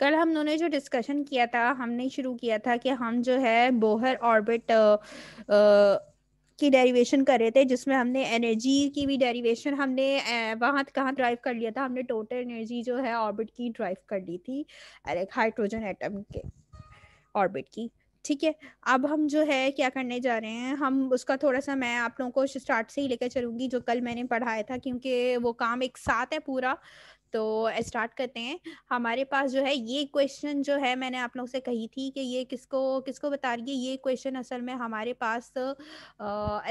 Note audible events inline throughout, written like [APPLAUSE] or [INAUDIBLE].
कल हम दोनों जो डिस्कशन किया था हमने शुरू किया था कि हम जो है बोहर ऑर्बिट की डेरिवेशन कर रहे थे जिसमें हमने एनर्जी की भी डेरिवेशन हमने वहां कहाँ ड्राइव कर लिया था हमने टोटल एनर्जी जो है ऑर्बिट की ड्राइव कर ली थी हाइड्रोजन एटम के ऑर्बिट की ठीक है अब हम जो है क्या करने जा रहे हैं हम उसका थोड़ा सा मैं आप लोगों को स्टार्ट से ही लेकर चलूंगी जो कल मैंने पढ़ाया था क्योंकि वो काम एक साथ है पूरा तो स्टार्ट करते हैं हमारे पास जो है ये क्वेश्चन जो है मैंने आप लोग से कही थी कि ये किसको किसको बता रही है ये क्वेश्चन असल में हमारे पास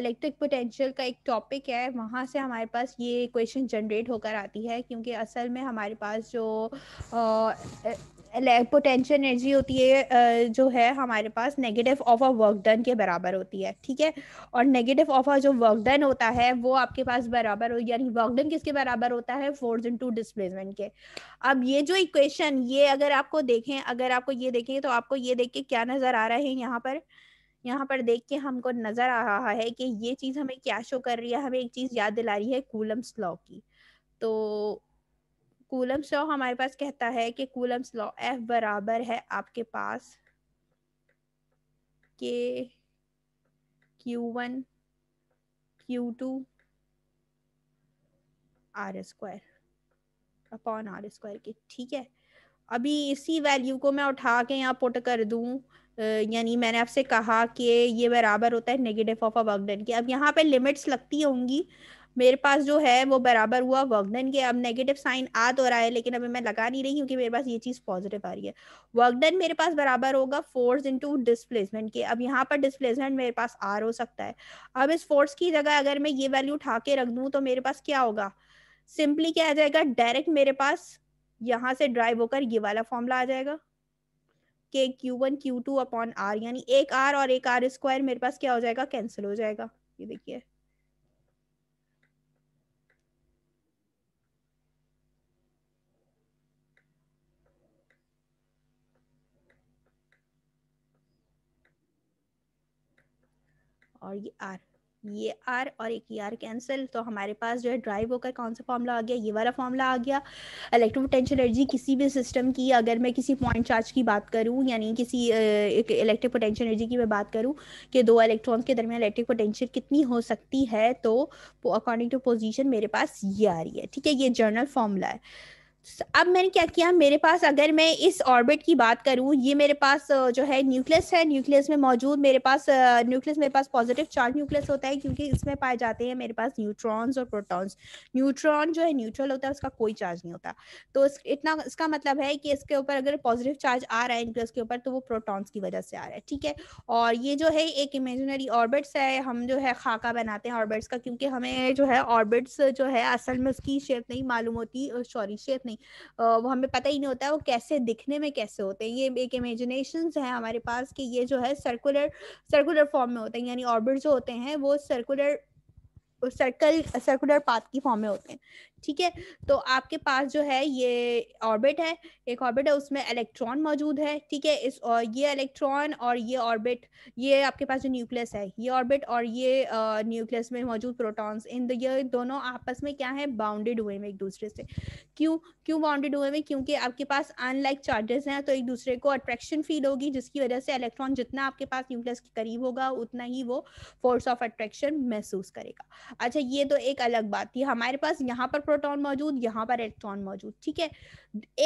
इलेक्ट्रिक पोटेंशियल का एक टॉपिक है वहाँ से हमारे पास ये क्वेश्चन जनरेट होकर आती है क्योंकि असल में हमारे पास जो पोटेंशियल एनर्जी होती है जो है हमारे पास negative of a work done के बराबर होती है ठीक है और नेगेटिव ऑफ अ जो वर्क डन होता है वो आपके पास बराबर हो यानी वर्क डन किसके बराबर होता है फोर्स इनटू डिस्प्लेसमेंट के अब ये जो इक्वेशन ये अगर आपको देखें अगर आपको ये देखें तो आपको ये देख के क्या नजर आ रहा है यहाँ पर यहाँ पर देख के हमको नजर आ रहा है कि ये चीज हमें क्या शो कर रही है हमें एक चीज याद दिला रही है कूलम स्लॉ की तो कूलम्स लॉ हमारे पास कहता है कि कूलम्स लॉ एफ बराबर है आपके पास K Q one Q two R square upon R square के ठीक है अभी इसी वैल्यू को मैं उठा के यहाँ पुट कर दूं यानी मैंने आपसे कहा कि ये बराबर होता है negative of a work done के अब यहाँ पे लिमिट्स लगती होंगी मेरे पास जो है वो बराबर हुआ वर्कडन के अब नेगेटिव साइन आ तो रहा है लेकिन अभी मैं लगा नहीं रही क्योंकि मेरे पास ये चीज़ पॉजिटिव आ रही है वर्कडन मेरे पास बराबर होगा फोर्स इंटू डिस्प्लेसमेंट के अब यहाँ पर डिस्प्लेसमेंट मेरे पास आर हो सकता है अब इस फोर्स की जगह अगर मैं ये वैल्यू उठा के रख दूँ तो मेरे पास क्या होगा सिंपली क्या आ जाएगा डायरेक्ट मेरे पास यहाँ से ड्राइव होकर ये वाला फॉर्मूला आ जाएगा K Q one Q two upon R यानी एक आर और एक आर स्क्वायर मेरे पास क्या हो जाएगा कैंसिल हो जाएगा ये देखिए और ये आर ये आर और एक ये आर कैंसिल तो हमारे पास जो है ड्राइव होकर कौन सा फॉर्मूला आ गया ये वाला फॉर्मूला आ गया इलेक्ट्रो पोटेंशियल एनर्जी किसी भी सिस्टम की अगर मैं किसी पॉइंट चार्ज की बात करूं यानी किसी एक इलेक्ट्रिक पोटेंशियल एनर्जी की मैं बात करूं कि दो इलेक्ट्रॉन्स के दरमियान इलेक्ट्रिक पोटेंशियल कितनी हो सकती है तो अकॉर्डिंग टू पोजिशन मेरे पास ये आ रही है ठीक है ये जर्नल फॉर्मूला है अब मैंने क्या किया मेरे पास अगर मैं इस ऑर्बिट की बात करूं ये मेरे पास जो है न्यूक्लियस है न्यूक्लियस में मौजूद मेरे पास न्यूक्लियस मेरे पास पॉजिटिव चार्ज न्यूक्लियस होता है क्योंकि इसमें पाए जाते हैं मेरे पास न्यूट्रॉन्स और प्रोटॉन्स न्यूट्रॉन जो है न्यूट्रल होता है उसका कोई चार्ज नहीं होता तो इस, इतना इसका मतलब है कि इसके ऊपर अगर पॉजिटिव चार्ज आ रहा है न्यूक्लियस के ऊपर तो वो प्रोटॉन्स की वजह से आ रहा है ठीक है और ये जो है एक इमेजनरी ऑर्बिट्स है हम जो है खाका बनाते हैं ऑर्बिट्स का क्योंकि हमें जो है ऑर्बिट्स जो है असल में उसकी शेप नहीं मालूम होती सॉरी शेप नहीं वो हमें पता ही नहीं होता है वो कैसे दिखने में कैसे होते हैं ये एक इमेजिनेशन है हमारे पास कि ये जो है सर्कुलर सर्कुलर फॉर्म में होते हैं यानी ऑर्बिट जो होते हैं वो सर्कुलर सर्कल सर्कुलर पाथ की फॉर्म में होते हैं ठीक है तो आपके पास जो है ये ऑर्बिट है एक ऑर्बिट है उसमें इलेक्ट्रॉन मौजूद है ठीक है इस और ये इलेक्ट्रॉन और ये ऑर्बिट ये आपके पास जो न्यूक्लियस है ये ऑर्बिट और ये न्यूक्लियस में मौजूद प्रोटॉन्स इन द ये दोनों आपस में क्या है बाउंडेड हुए में एक दूसरे से क्यों क्यों बाउंडेड हुए में क्योंकि आपके पास अनलाइक चार्जेस हैं तो एक दूसरे को अट्रैक्शन फील होगी जिसकी वजह से इलेक्ट्रॉन जितना आपके पास न्यूक्लियस के करीब होगा उतना ही वो फोर्स ऑफ अट्रैक्शन महसूस करेगा अच्छा ये तो एक अलग बात थी हमारे पास यहाँ पर प्रोटॉन मौजूद यहाँ पर इलेक्ट्रॉन मौजूद ठीक है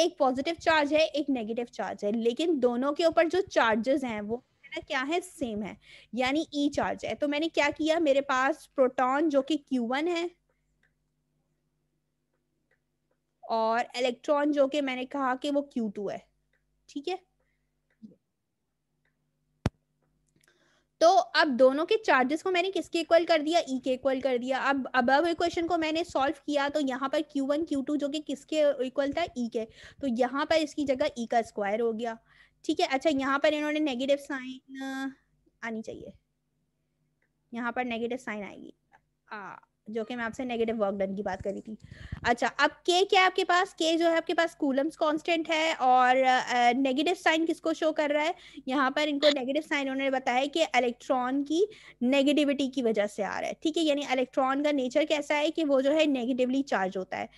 एक पॉजिटिव चार्ज है एक नेगेटिव चार्ज है लेकिन दोनों के ऊपर जो चार्जेस हैं वो क्या है सेम है यानी ई e चार्ज है तो मैंने क्या किया मेरे पास प्रोटॉन जो कि वन है और इलेक्ट्रॉन जो कि मैंने कहा कि वो क्यू टू है ठीक है तो अब दोनों के चार्जेस को मैंने किसके इक्वल कर दिया ई e के इक्वल कर दिया अब अब इक्वेशन को मैंने सॉल्व किया तो यहाँ पर क्यू वन क्यू टू जो कि किसके इक्वल था ई e के तो यहाँ पर इसकी जगह ई e का स्क्वायर हो गया ठीक है अच्छा यहाँ पर इन्होंने नेगेटिव साइन आनी चाहिए यहाँ पर नेगेटिव साइन आएगी आ, जो कि मैं आपसे नेगेटिव वर्क डन की बात करी थी अच्छा अब के क्या है आपके पास के जो है आपके पास कूलम्स कांस्टेंट है और नेगेटिव साइन किसको शो कर रहा है यहाँ पर इनको नेगेटिव साइन उन्होंने बताया कि इलेक्ट्रॉन की नेगेटिविटी की वजह से आ रहा है ठीक है यानी इलेक्ट्रॉन का नेचर कैसा है कि वो जो है नेगेटिवली चार्ज होता है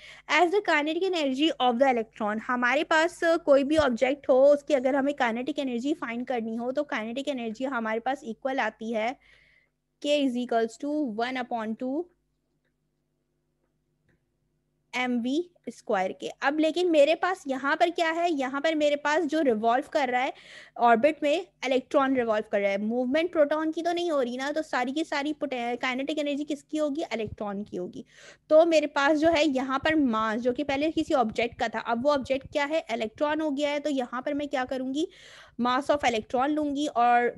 as the kinetic energy of the electron हमारे पास कोई भी ऑब्जेक्ट हो उसकी अगर हमें कानेटिक एनर्जी फाइन करनी हो तो कानेटिक एनर्जी हमारे पास इक्वल आती है K is equals to one upon two M V square के अब लेकिन मेरे पास यहाँ पर क्या है यहाँ पर मेरे पास जो रिवॉल्व कर रहा है ऑर्बिट में इलेक्ट्रॉन रिवॉल्व कर रहा है मूवमेंट प्रोटॉन की तो नहीं हो रही ना तो सारी की सारी काइनेटिक एनर्जी किसकी होगी इलेक्ट्रॉन की होगी तो मेरे पास जो है यहाँ पर मास जो कि पहले किसी ऑब्जेक्ट का था अब वो ऑब्जेक्ट क्या है इलेक्ट्रॉन हो गया है तो यहाँ पर मैं क्या करूँगी मास ऑफ इलेक्ट्रॉन लूंगी और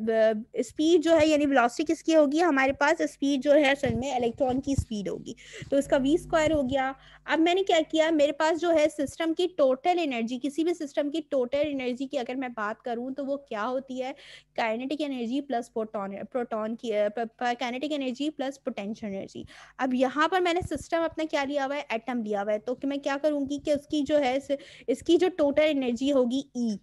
स्पीड जो है यानी वेलोसिटी किसकी होगी हमारे पास स्पीड जो है असल में इलेक्ट्रॉन की स्पीड होगी तो इसका वी स्क्वायर हो गया अब मैंने क्या किया मेरे पास जो है सिस्टम की टोटल एनर्जी किसी भी सिस्टम की टोटल एनर्जी की अगर मैं बात करूँ तो वो क्या होती है kinetic energy plus proton proton की kinetic energy plus potential energy अब यहाँ पर मैंने सिस्टम अपना क्या लिया हुआ है एटम लिया हुआ है तो मैं क्या करूँगी कि उसकी जो है इसकी जो टोटल एनर्जी होगी ई e,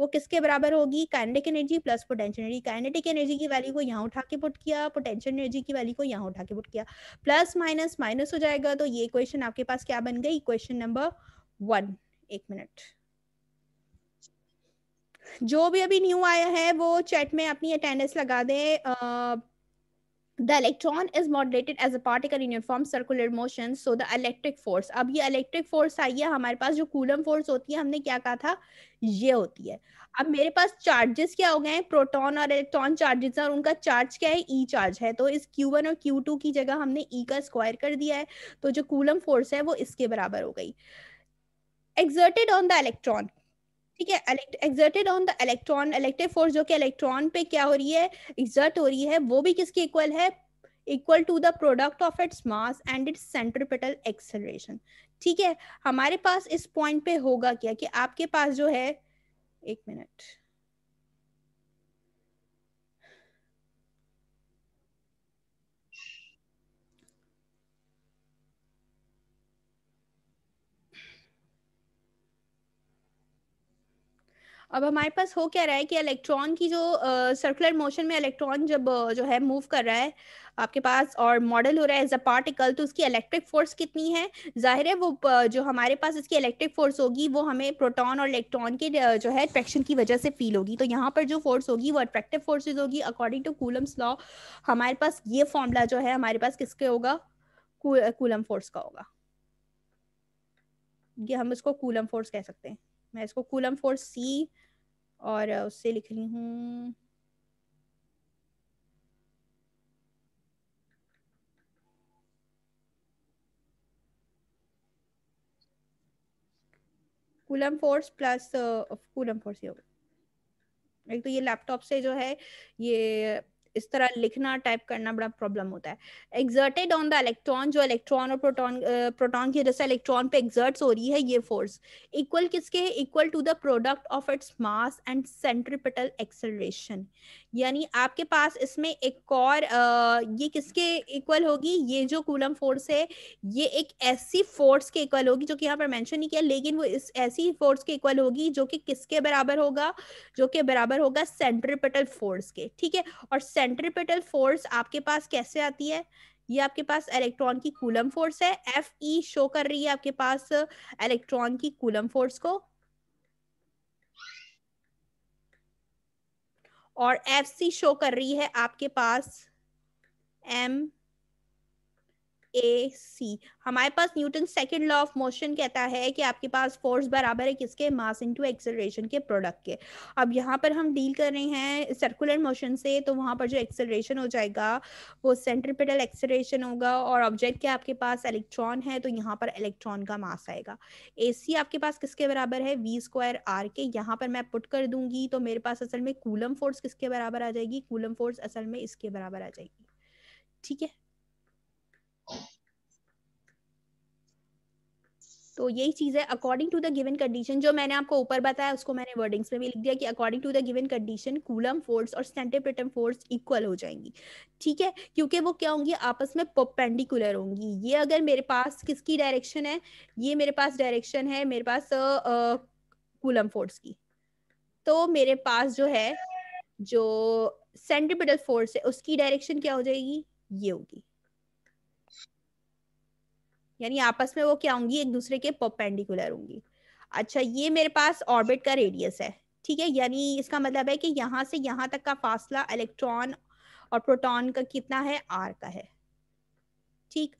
वो किसके बराबर होगी kinetic energy plus potential energy kinetic energy की वैल्यू को यहाँ उठा के पुट किया पोटेंशियल एनर्जी की वैल्यू को यहाँ उठा के पुट किया प्लस माइनस माइनस हो जाएगा तो ये क्वेश्चन आपके पास क्या बन गई क्वेश्चन नंबर वन एक मिनट जो भी अभी न्यू आया है वो चैट में अपनी अटेंडेंस लगा दे the electron is modelled as a particle uniform circular motion so the electric force अब ये इलेक्ट्रिक फोर्स आई है हमारे पास जो coulomb फोर्स होती है हमने क्या कहा था ये होती है अब मेरे पास चार्जेस क्या हो गए हैं प्रोटॉन और इलेक्ट्रॉन चार्जेस और उनका चार्ज क्या है ई e चार्ज है तो इस क्यू वन और क्यू टू की जगह हमने ई e का स्क्वायर कर दिया है तो जो कूलम फोर्स है वो इसके बराबर हो गई एक्सर्टेड ऑन द इलेक्ट्रॉन ठीक है exerted on the electron electric force जो कि इलेक्ट्रॉन पे क्या हो रही है एक्जर्ट हो रही है वो भी किसके इक्वल है equal to the product of its mass and its centripetal acceleration ठीक है हमारे पास इस पॉइंट पे होगा क्या कि आपके पास जो है एक मिनट अब हमारे पास हो क्या रहा है कि इलेक्ट्रॉन की जो सर्कुलर uh, मोशन में इलेक्ट्रॉन जब uh, जो है मूव कर रहा है आपके पास और मॉडल हो रहा है एज अ पार्टिकल तो उसकी इलेक्ट्रिक फोर्स कितनी है जाहिर है वो uh, जो हमारे पास इसकी इलेक्ट्रिक फोर्स होगी वो हमें प्रोटॉन और इलेक्ट्रॉन के जो है अट्रैक्शन की वजह से फील होगी तो यहाँ पर जो फोर्स होगी वो अट्रैक्टिव फोर्सेज होगी अकॉर्डिंग टू कूलम्स लॉ हमारे पास ये फॉर्मूला जो है हमारे पास किसके होगा कूलम फोर्स का होगा ये हम इसको कूलम फोर्स कह सकते हैं मैं इसको कूलम फोर्स सी और उससे लिख रही हूँ Coulomb force plus Coulomb force ये होगा एक तो ये लैपटॉप से जो है ये इस तरह लिखना टाइप करना बड़ा प्रॉब्लम होता है एग्जर्टेड ऑन द इलेक्ट्रॉन जो इलेक्ट्रॉन और प्रोटॉन प्रोटॉन की जैसे इलेक्ट्रॉन पे एग्जर्ट्स हो रही है ये फोर्स इक्वल किसके है equal to the product of its mass and centripetal acceleration यानी आपके पास इसमें एक और आ, ये किसके इक्वल होगी ये जो कूलम फोर्स है ये एक ऐसी फोर्स के इक्वल होगी जो कि यहाँ पर मेंशन नहीं किया लेकिन वो इस ऐसी फोर्स के इक्वल होगी जो कि किसके बराबर होगा जो कि बराबर होगा सेंट्रिपिटल फोर्स के ठीक है और सेंट्रीपेटल फोर्स आपके पास कैसे आती है ये आपके पास इलेक्ट्रॉन की कूलम फोर्स है एफ ई शो कर रही है आपके पास इलेक्ट्रॉन की कूलम फोर्स को और एफ सी शो कर रही है आपके पास एम ए सी हमारे पास Newton second law of motion कहता है कि आपके पास फोर्स बराबर है किसके मास इनटू एक्सेलरेशन के प्रोडक्ट के अब यहाँ पर हम डील कर रहे हैं सर्कुलर मोशन से तो वहाँ पर जो एक्सेलरेशन हो जाएगा वो सेंट्रिपिटल एक्सेलरेशन होगा और ऑब्जेक्ट के आपके पास इलेक्ट्रॉन है तो यहाँ पर इलेक्ट्रॉन का मास आएगा ए सी आपके पास किसके बराबर है वी स्क्वायर आर के यहाँ पर मैं पुट कर दूंगी तो मेरे पास असल में कूलम फोर्स किसके बराबर आ जाएगी कूलम फोर्स असल में इसके बराबर आ जाएगी ठीक है तो यही चीज है according to the given condition जो मैंने आपको ऊपर बताया उसको मैंने वर्डिंग्स में भी लिख दिया कि according to the given condition Coulomb force और सेंटिप्रिटम फोर्स इक्वल हो जाएंगी ठीक है क्योंकि वो क्या होंगी आपस में पेंडिकुलर होंगी ये अगर मेरे पास किसकी डायरेक्शन है ये मेरे पास डायरेक्शन है मेरे पास कूलम uh, फोर्स uh, की तो मेरे पास जो है जो सेंटिप्रिटल फोर्स है उसकी डायरेक्शन क्या हो जाएगी ये होगी यानी आपस में वो क्या होंगी एक दूसरे के परपेंडिकुलर होंगी अच्छा ये मेरे पास ऑर्बिट का रेडियस है ठीक है यानी इसका मतलब है कि यहाँ से यहाँ तक का फासला इलेक्ट्रॉन और प्रोटॉन का कितना है आर का है ठीक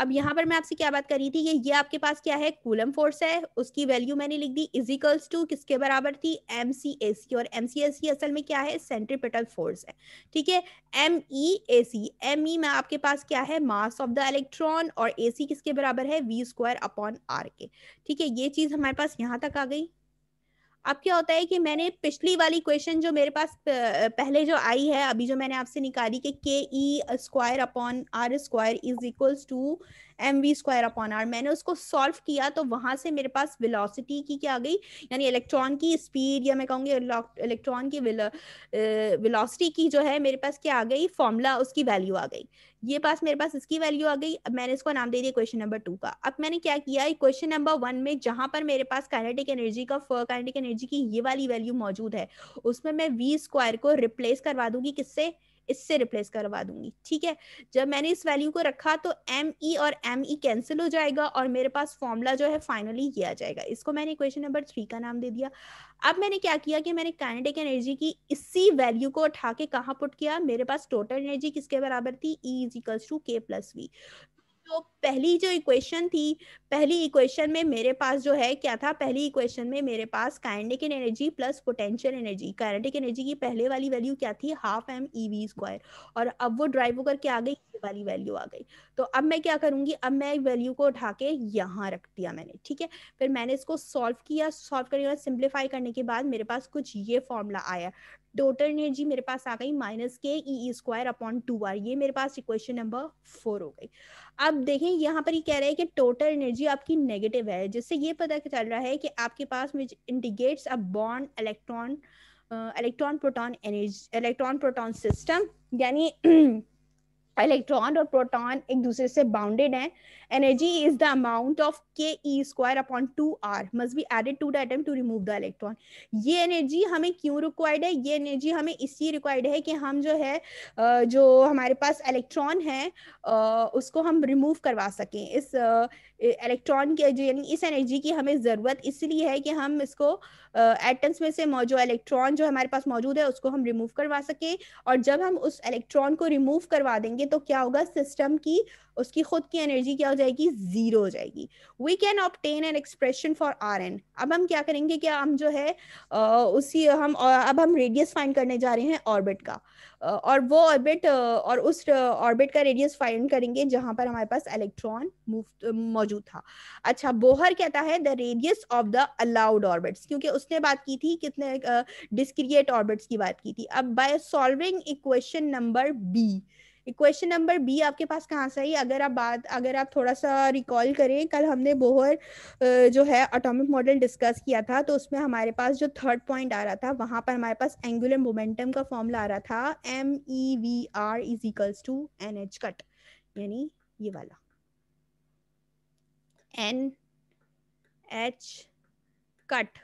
अब यहाँ पर मैं आपसे क्या बात कर रही थी ये ये आपके पास क्या है कूलम फोर्स है उसकी वैल्यू मैंने लिख दी इजिकल्स टू किसके बराबर थी एम सी ए सी और एम सी ए सी असल में क्या है सेंट्रीपिटल फोर्स है ठीक है एम ई ए सी एम ई में आपके पास क्या है मास ऑफ द इलेक्ट्रॉन और ए सी किसके बराबर है वी स्क्वायर अपॉन आर के ठीक है ये चीज हमारे पास यहाँ तक आ गई अब क्या होता है कि मैंने पिछली वाली क्वेश्चन जो मेरे पास पहले जो आई है अभी जो मैंने आपसे निकाली कि K E square upon R square is equals to M V square upon R मैंने उसको सॉल्व किया तो वहां से मेरे पास वेलोसिटी की क्या आ गई यानी इलेक्ट्रॉन की स्पीड या मैं कहूँगी इलेक्ट्रॉन की वेलोसिटी की जो है मेरे पास क्या आ गई फॉर्मूला उसकी वैल्यू आ गई ये पास मेरे पास इसकी वैल्यू आ गई अब मैंने इसको नाम दे दिया क्वेश्चन नंबर टू का अब मैंने क्या किया क्वेश्चन नंबर वन में जहां पर मेरे पास काइनेटिक एनर्जी का काइनेटिक एनर्जी की ये वाली वैल्यू मौजूद है उसमें मैं वी स्क्वायर को रिप्लेस करवा दूंगी किससे इससे रिप्लेस करवा दूंगी ठीक है जब मैंने इस वैल्यू को रखा तो एम ई e और एम ई कैंसिल हो जाएगा और मेरे पास फॉर्मूला जो है फाइनली ये आ जाएगा इसको मैंने क्वेश्चन नंबर थ्री का नाम दे दिया अब मैंने क्या किया कि मैंने काइनेटिक एनर्जी की इसी वैल्यू को उठा के कहा पुट किया मेरे पास टोटल एनर्जी किसके बराबर थी E is equals to K plus V तो पहली जो इक्वेशन थी पहली इक्वेशन में मेरे पास जो है क्या था पहली इक्वेशन में मेरे पास kinetic energy plus potential energy kinetic energy की पहले वाली वैल्यू क्या थी half M E V square और अब वो ड्राइव होकर क्या आ गई वाली वैल्यू आ गई तो अब मैं क्या करूंगी अब मैं वैल्यू को उठा के यहाँ रख दिया मैंने ठीक है फिर मैंने इसको सॉल्व किया सॉल्व करने के बाद सिंप्लीफाई करने के बाद मेरे पास कुछ ये फॉर्मूला आया टोटल एनर्जी मेरे पास आ गई minus K E square upon two R ये मेरे पास इक्वेशन नंबर फोर हो गई अब देखें यहाँ पर ये कह रहा है कि टोटल एनर्जी आपकी नेगेटिव है जिससे ये पता चल रहा है कि आपके पास which indicates a bound electron electron proton energy electron proton system यानी [CLEARS THROAT] इलेक्ट्रॉन और प्रोटॉन एक दूसरे से बाउंडेड हैं energy is the amount of K E square upon two R must be added to the atom to remove the electron ये energy हमें क्यों required है ये एनर्जी हमें इसलिए रिक्वायर्ड है कि हम जो है जो हमारे पास इलेक्ट्रॉन है उसको हम रिमूव करवा सकें इस इलेक्ट्रॉन के जो यानी इस एनर्जी की हमें ज़रूरत इसलिए है कि हम इसको एटम्स में से जो इलेक्ट्रॉन जो हमारे पास मौजूद है उसको हम रिमूव करवा सके और जब हम उस इलेक्ट्रॉन को रिमूव करवा देंगे तो क्या होगा सिस्टम की उसकी खुद की एनर्जी क्या हो जाएगी जीरो हो जाएगी we can obtain an expression for R N अब हम क्या करेंगे क्या हम जो है उसी हम अब हम रेडियस फाइंड करने जा रहे हैं ऑर्बिट का और वो ऑर्बिट और उस ऑर्बिट का रेडियस फाइंड करेंगे जहां पर हमारे पास इलेक्ट्रॉन मौजूद था अच्छा बोहर कहता है the radius of the allowed orbits क्योंकि उसने बात की थी कितने डिस्क्रिएट ऑर्बिट्स की बात की थी अब by solving equation number B question number B आपके पास कहाँ से आई अगर आप बात अगर आप थोड़ा सा रिकॉल करें कल हमने बोहर जो है अटोमिक मॉडल डिस्कस किया था तो उसमें हमारे पास जो थर्ड पॉइंट आ रहा था वहां पर हमारे पास एंगुलर मोमेंटम का फॉर्मूला आ रहा था M E V R is equals to N H cut यानी ये वाला N H cut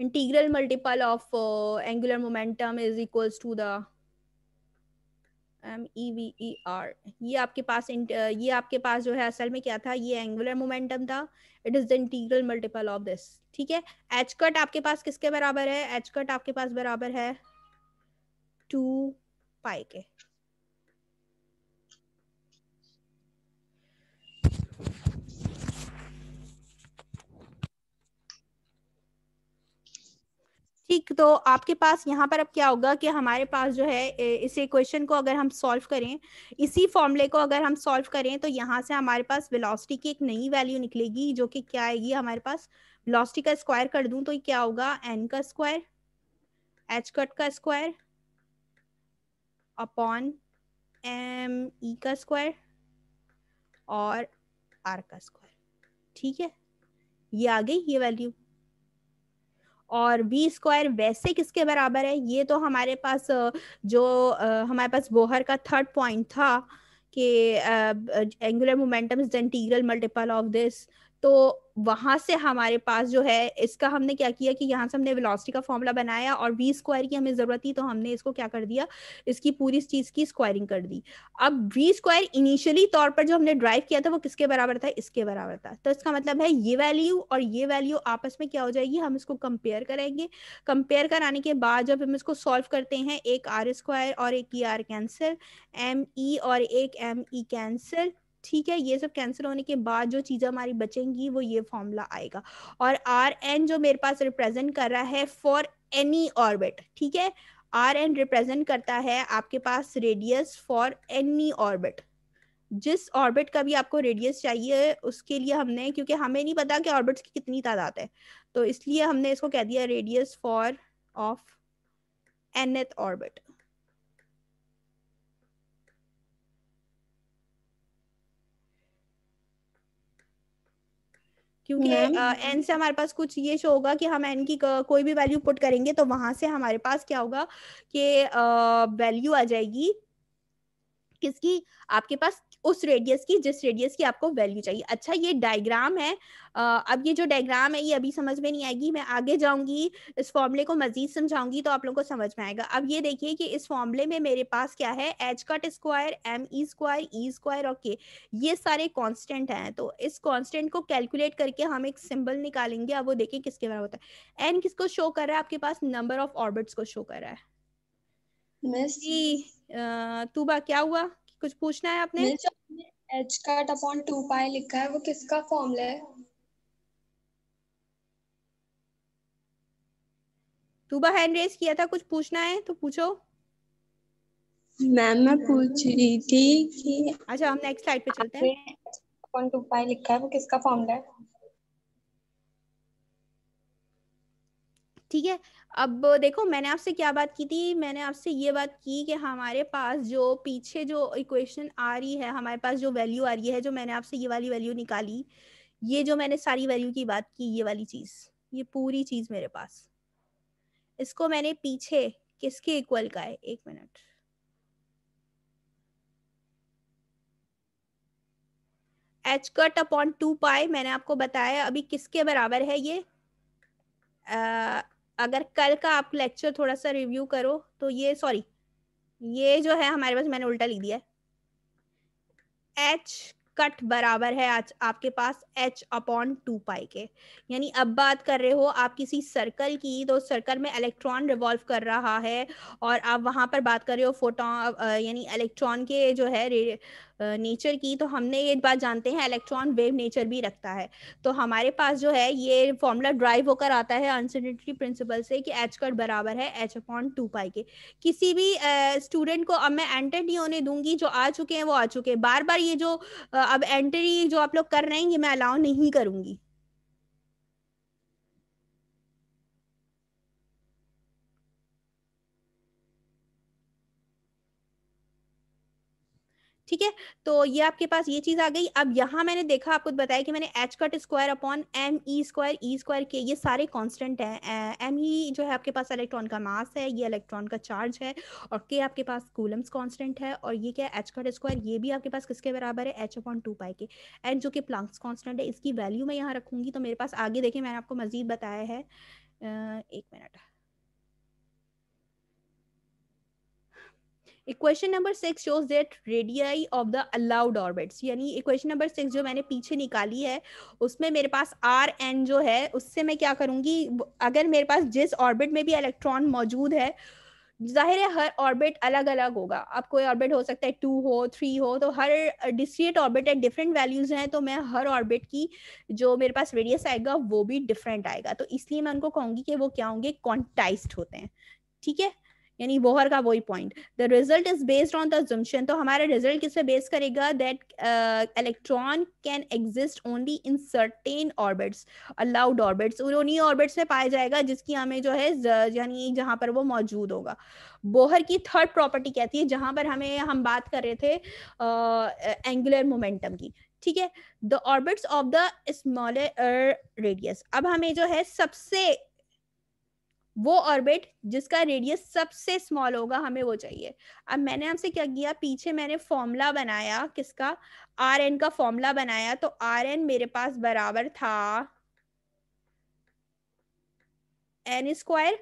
integral multiple of angular momentum is equal to the M E V E R ये आपके पास uh, ये आपके पास जो है असल में क्या था ये एंगुलर मोमेंटम था it is the integral multiple of this ठीक है एच कट आपके पास किसके बराबर है एच कट आपके पास बराबर है टू पाई के ठीक तो आपके पास यहाँ पर अब क्या होगा कि हमारे पास जो है इस इक्वेशन को अगर हम सॉल्व करें इसी फॉर्मूले को अगर हम सॉल्व करें तो यहाँ से हमारे पास वेलोसिटी की एक नई वैल्यू निकलेगी जो कि क्या आएगी हमारे पास वेलोसिटी का स्क्वायर कर दूं तो क्या होगा एन का स्क्वायर एच कट का स्क्वायर अपॉन एम ई का स्क्वायर और आर का स्क्वायर ठीक है ये आ गई ये वैल्यू और वी स्क्वायर वैसे किसके बराबर है ये तो हमारे पास जो हमारे पास बोहर का थर्ड पॉइंट था कि angular momentum is the integral multiple of this तो वहां से हमारे पास जो है इसका हमने क्या किया कि यहाँ से हमने वेलोसिटी का फॉर्मूला बनाया और वी स्क्वायर की हमें जरूरत थी तो हमने इसको क्या कर दिया इसकी पूरी इस चीज की स्क्वायरिंग कर दी अब वी स्क्वायर इनिशियली तौर पर जो हमने ड्राइव किया था वो किसके बराबर था इसके बराबर था तो इसका मतलब है ये वैल्यू और ये वैल्यू आपस में क्या हो जाएगी हम इसको कंपेयर करेंगे कंपेयर कराने के बाद जब हम इसको सॉल्व करते हैं एक आर स्क्वायर और एक E R cancel M E और एक एम ई कैंसिल ठीक है ये सब कैंसिल होने के बाद जो चीज़ें हमारी बचेंगी वो ये फॉर्मूला आएगा और आर एन जो मेरे पास रिप्रेजेंट कर रहा है फॉर एनी ऑर्बिट ठीक है आर एन रिप्रेजेंट करता है आपके पास रेडियस फॉर एनी ऑर्बिट जिस ऑर्बिट का भी आपको रेडियस चाहिए उसके लिए हमने क्योंकि हमें नहीं पता कि ऑर्बिट्स की कितनी तादाद है तो इसलिए हमने इसको कह दिया radius for of nth orbit क्योंकि एन से हमारे पास कुछ ये शो होगा कि हम एन की कोई भी वैल्यू पुट करेंगे तो वहां से हमारे पास क्या होगा कि वैल्यू आ जाएगी किसकी आपके पास उस रेडियस की जिस रेडियस की आपको वैल्यू चाहिए अच्छा ये डायग्राम है अब ये जो डायग्राम है ये अभी समझ में नहीं आएगी मैं आगे जाऊंगी इस फॉर्मूले को मजीद समझाऊंगी तो आप लोगों को समझ में आएगा अब ये देखिए कि इस फॉर्मूले में मेरे पास क्या है H cut square M E square E square और के ये सारे कॉन्स्टेंट हैं तो इस कॉन्स्टेंट को कैलकुलेट करके हम एक सिंबल निकालेंगे अब वो देखिए किसके बारे होता है एन किसको शो कर रहा है आपके पास नंबर ऑफ ऑर्बिट्स को शो कर रहा है मिस तुबा क्या हुआ कुछ पूछना है आपने H cut upon two pi लिखा है वो किसका फॉर्मूला है टूबा हैंड रेस किया था कुछ पूछना है तो पूछो मैम मैं पूछ रही थी कि अच्छा हम नेक्स्ट स्लाइड पे चलते हैं अपॉन टू पाई लिखा है वो किसका फॉर्मूला है ठीक है अब देखो मैंने आपसे क्या बात की थी मैंने आपसे ये बात की कि हमारे पास जो पीछे जो इक्वेशन आ रही है हमारे पास जो वैल्यू आ रही है जो मैंने आपसे ये वाली वैल्यू निकाली ये जो मैंने सारी वैल्यू की बात की ये वाली चीज ये पूरी चीज मेरे पास इसको मैंने पीछे किसके इक्वल का है एक minute H cut upon two pi मैंने आपको बताया अभी किसके बराबर है ये अगर कल का आप लेक्चर थोड़ा सा रिव्यू करो तो ये सॉरी ये जो है हमारे पास मैंने उल्टा लिख दिया है एच कट बराबर है आज आपके पास एच अपॉन टू पाई के यानी अब बात कर रहे हो आप किसी सर्कल की तो सर्कल में इलेक्ट्रॉन रिवॉल्व कर रहा है और आप वहां पर बात कर रहे हो फोटो यानी इलेक्ट्रॉन के जो है नेचर की तो हमने ये बात जानते हैं इलेक्ट्रॉन वेव नेचर भी रखता है तो हमारे पास जो है ये फॉर्मूला ड्राइव होकर आता है अनसर्टिनिटी प्रिंसिपल से कि एच कट बराबर है एच अपॉन टू पाई के किसी भी स्टूडेंट को अब मैं एंटर नहीं होने दूंगी जो आ चुके हैं वो आ चुके हैं बार बार ये जो अब एंट्री जो आप लोग कर रहे हैं ये मैं अलाउ नहीं करूंगी ठीक है तो ये आपके पास ये चीज आ गई अब यहाँ मैंने देखा आपको तो बताया कि मैंने H cut square upon M E square E square K ये सारे कांस्टेंट हैं एम ई e जो है आपके पास इलेक्ट्रॉन का मास है ये इलेक्ट्रॉन का चार्ज है और के आपके पास कूलम्स कांस्टेंट है और ये क्या एच कट स्क्वायर ये भी आपके पास किसके बराबर है एच अपॉन टू पाई के एंड जो कि प्लांक्स कॉन्स्टेंट है इसकी वैल्यू मैं यहाँ रखूंगी तो मेरे पास आगे देखे मैंने आपको मजीद बताया है एक minute equation number six shows that radii of the allowed orbits यानी इक्वेशन नंबर सिक्स जो मैंने पीछे निकाली है उसमें मेरे पास आर एन जो है उससे मैं क्या करूंगी अगर मेरे पास जिस ऑर्बिट में भी इलेक्ट्रॉन मौजूद है जाहिर है हर ऑर्बिट अलग अलग होगा अब कोई ऑर्बिट हो सकता है टू हो थ्री हो तो हर डिस्ट्रीट ऑर्बिट है डिफरेंट वैल्यूज हैं तो मैं हर ऑर्बिट की जो मेरे पास रेडियस आएगा वो भी डिफरेंट आएगा तो इसलिए मैं उनको कहूंगी कि वो क्या होंगे क्वांटाइज्ड होते हैं ठीक है यानी बोहर का वही point the result is based on the जम्पन तो हमारा रिजल्ट किस पे बेस करेगा that electron can exist only in certain orbits allowed orbits उन्हीं ऑर्बिट्स में पाया जाएगा जिसकी हमें जो है यानी जहां पर वो मौजूद होगा बोहर की थर्ड प्रॉपर्टी कहती है जहां पर हमें हम बात कर रहे थे एंगुलर uh, मोमेंटम की ठीक है the orbits of the smaller radius अब हमें जो है सबसे वो ऑर्बिट जिसका रेडियस सबसे स्मॉल होगा हमें वो चाहिए अब मैंने आपसे क्या किया पीछे मैंने फॉर्मूला बनाया किसका आर एन का फॉर्मूला बनाया तो आर एन मेरे पास बराबर था एन स्क्वायर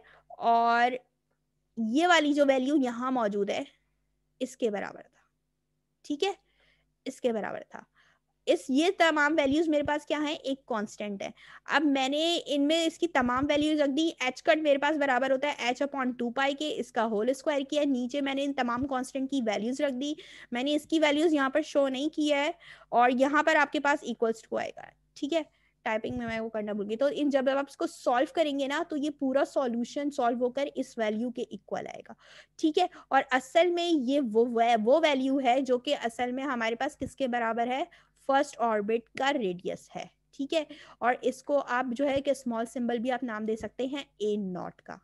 और ये वाली जो वैल्यू यहाँ मौजूद है इसके बराबर था ठीक है इसके बराबर था इस ये तमाम वैल्यूज मेरे पास क्या है एक कांस्टेंट है अब मैंने इनमें इसकी तमाम वैल्यूज रख दी एच कट मेरे पास बराबर होता है एच अपॉन टू पाई के इसका होल स्क्वायर किया नीचे मैंने इन तमाम कांस्टेंट की वैल्यूज रख दी मैंने इसकी वैल्यूज यहाँ पर शो नहीं किया है और यहाँ पर आपके पास इक्वल्स टू आएगा ठीक है टाइपिंग में मैं वो करना भूल गई तो इन जब आप इसको सॉल्व करेंगे ना तो ये पूरा सॉल्यूशन सॉल्व होकर इस वैल्यू के इक्वल आएगा ठीक है और असल में ये वो वो वैल्यू है जो कि असल में हमारे पास किसके बराबर है फर्स्ट ऑर्बिट का रेडियस है ठीक है और इसको आप जो है कि स्मॉल सिंबल भी आप नाम दे सकते हैं ए नॉट का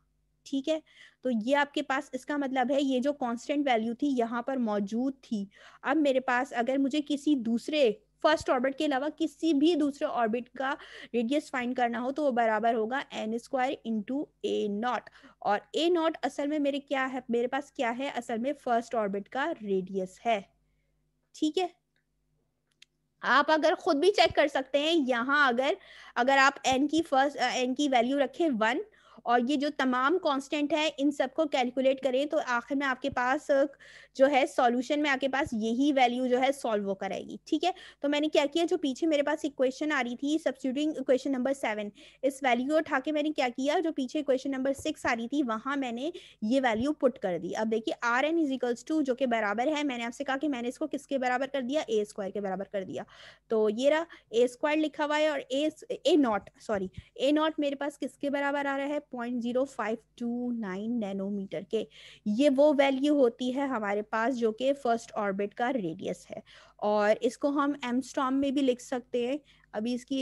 ठीक है तो ये आपके पास इसका मतलब है ये जो कांस्टेंट वैल्यू थी यहाँ पर मौजूद थी अब मेरे पास अगर मुझे किसी दूसरे फर्स्ट ऑर्बिट के अलावा किसी भी दूसरे ऑर्बिट का रेडियस फाइंड करना हो तो वो बराबर होगा N square into A naught और ए नॉट असल में मेरे क्या है मेरे पास क्या है असल में फर्स्ट ऑर्बिट का रेडियस है ठीक है आप अगर खुद भी चेक कर सकते हैं यहाँ अगर अगर आप एन की फर्स्ट एन की वैल्यू रखें वन और ये जो तमाम कांस्टेंट है इन सबको कैलकुलेट करें तो आखिर में आपके पास जो है सॉल्यूशन में आपके पास यही वैल्यू जो है सॉल्व होकर आएगी ठीक है तो मैंने क्या किया जो पीछे मेरे पास इक्वेशन आ रही थी सब्सिट्यूटिंग इक्वेशन नंबर सेवन इस वैल्यू को उठा के मैंने क्या किया जो पीछे इक्वेशन नंबर सिक्स आ रही थी वहां मैंने ये वैल्यू पुट कर दी अब देखिए R N is equals to जो कि बराबर है मैंने आपसे कहा कि मैंने इसको किसके बराबर कर दिया ए स्क्वायर के बराबर कर दिया तो ये रहा ए स्क्वायर लिखा हुआ है और A A naught sorry A naught मेरे पास किसके बराबर आ रहा है 0.0529 नैनोमीटर के ये वो वैल्यू होती है हमारे पास जो कि फर्स्ट ऑर्बिट का रेडियस है और इसको हम एमस्ट्रॉम में भी लिख सकते हैं अभी इसकी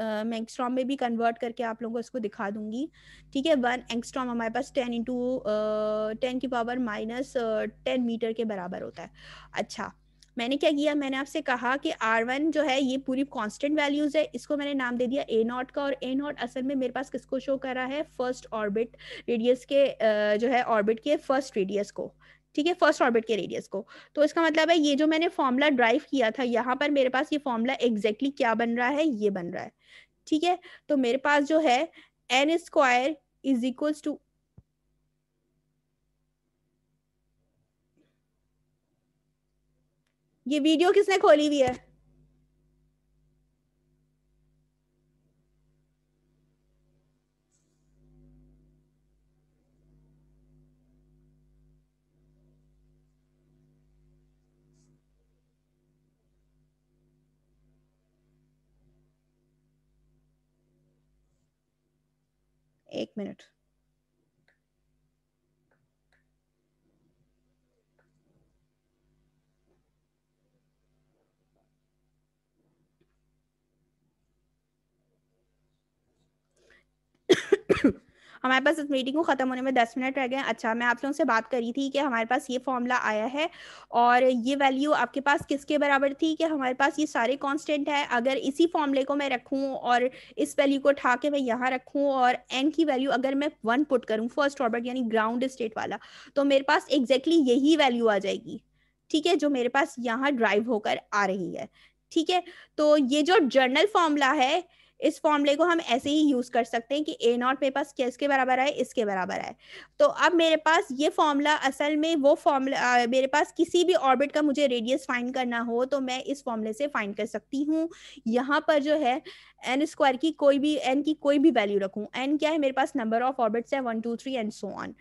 मैं एक्स्ट्रॉम में भी कन्वर्ट करके आप लोगों को इसको दिखा दूंगी ठीक है वन एक्स्ट्रॉम हमारे पास टेन इंटू टेन की पावर माइनस टेन मीटर के बराबर होता है अच्छा मैंने क्या किया मैंने आपसे कहा कि आर वन जो है ये पूरी कॉन्स्टेंट वैल्यूज है इसको मैंने नाम दे दिया ए नॉट का और ए नॉट असल में मेरे पास किसको शो कर रहा है फर्स्ट ऑर्बिट रेडियस के जो है ऑर्बिट के फर्स्ट रेडियस को ठीक है फर्स्ट ऑर्बिट के रेडियस को तो इसका मतलब है ये जो मैंने फॉर्मूला ड्राइव किया था यहाँ पर मेरे पास ये फॉर्मूला एग्जैक्टली क्या बन रहा है ये बन रहा है ठीक है तो मेरे पास जो है N square is equals to ये वीडियो किसने खोली हुई है एक मिनट हमारे पास इस मीटिंग को खत्म होने में दस मिनट रह गए अच्छा मैं आप लोगों से बात करी थी कि हमारे पास ये फॉर्मूला आया है और ये वैल्यू आपके पास किसके बराबर थी कि हमारे पास ये सारे कॉन्स्टेंट है अगर इसी फॉर्मूले को मैं रखूँ और इस वैल्यू को उठा के मैं यहाँ रखूँ और एन की वैल्यू अगर मैं वन पुट करूँ फर्स्ट ऑर्बिट यानी ग्राउंड स्टेट वाला तो मेरे पास एग्जैक्टली exactly यही वैल्यू आ जाएगी ठीक है जो मेरे पास यहाँ ड्राइव होकर आ रही है ठीक है तो ये जो जर्नल फॉर्मूला है इस फॉर्मूले को हम ऐसे ही यूज कर सकते हैं कि ए नॉट मेरे पास किसके बराबर है इसके बराबर है तो अब मेरे पास ये फॉर्मूला असल में वो फॉर्मूला मेरे पास किसी भी ऑर्बिट का मुझे रेडियस फाइंड करना हो तो मैं इस फॉर्मूले से फाइंड कर सकती हूँ यहाँ पर जो है एन स्क्वायर की कोई भी एन की कोई भी वैल्यू रखूँ एन क्या है मेरे पास नंबर ऑफ ऑर्बिट्स है one two three and so on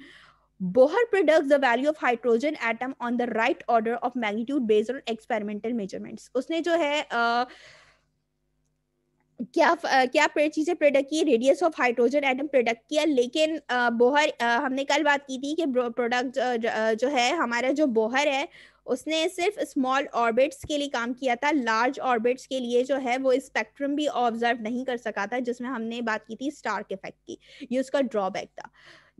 Bohr product the value of hydrogen atom on the right order of magnitude based on experimental measurements. उसने जो है uh, क्या क्या चीजें प्रोडक्ट की radius of hydrogen atom product किया लेकिन बोहर हमने कल बात की थी कि प्रोडक्ट जो है हमारा जो बोहर है उसने सिर्फ स्मॉल ऑर्बिट्स के लिए काम किया था लार्ज ऑर्बिट्स के लिए जो है वो स्पेक्ट्रम भी ऑब्जर्व नहीं कर सका था जिसमें हमने बात की थी स्टार्क इफेक्ट की ये उसका ड्रॉबैक था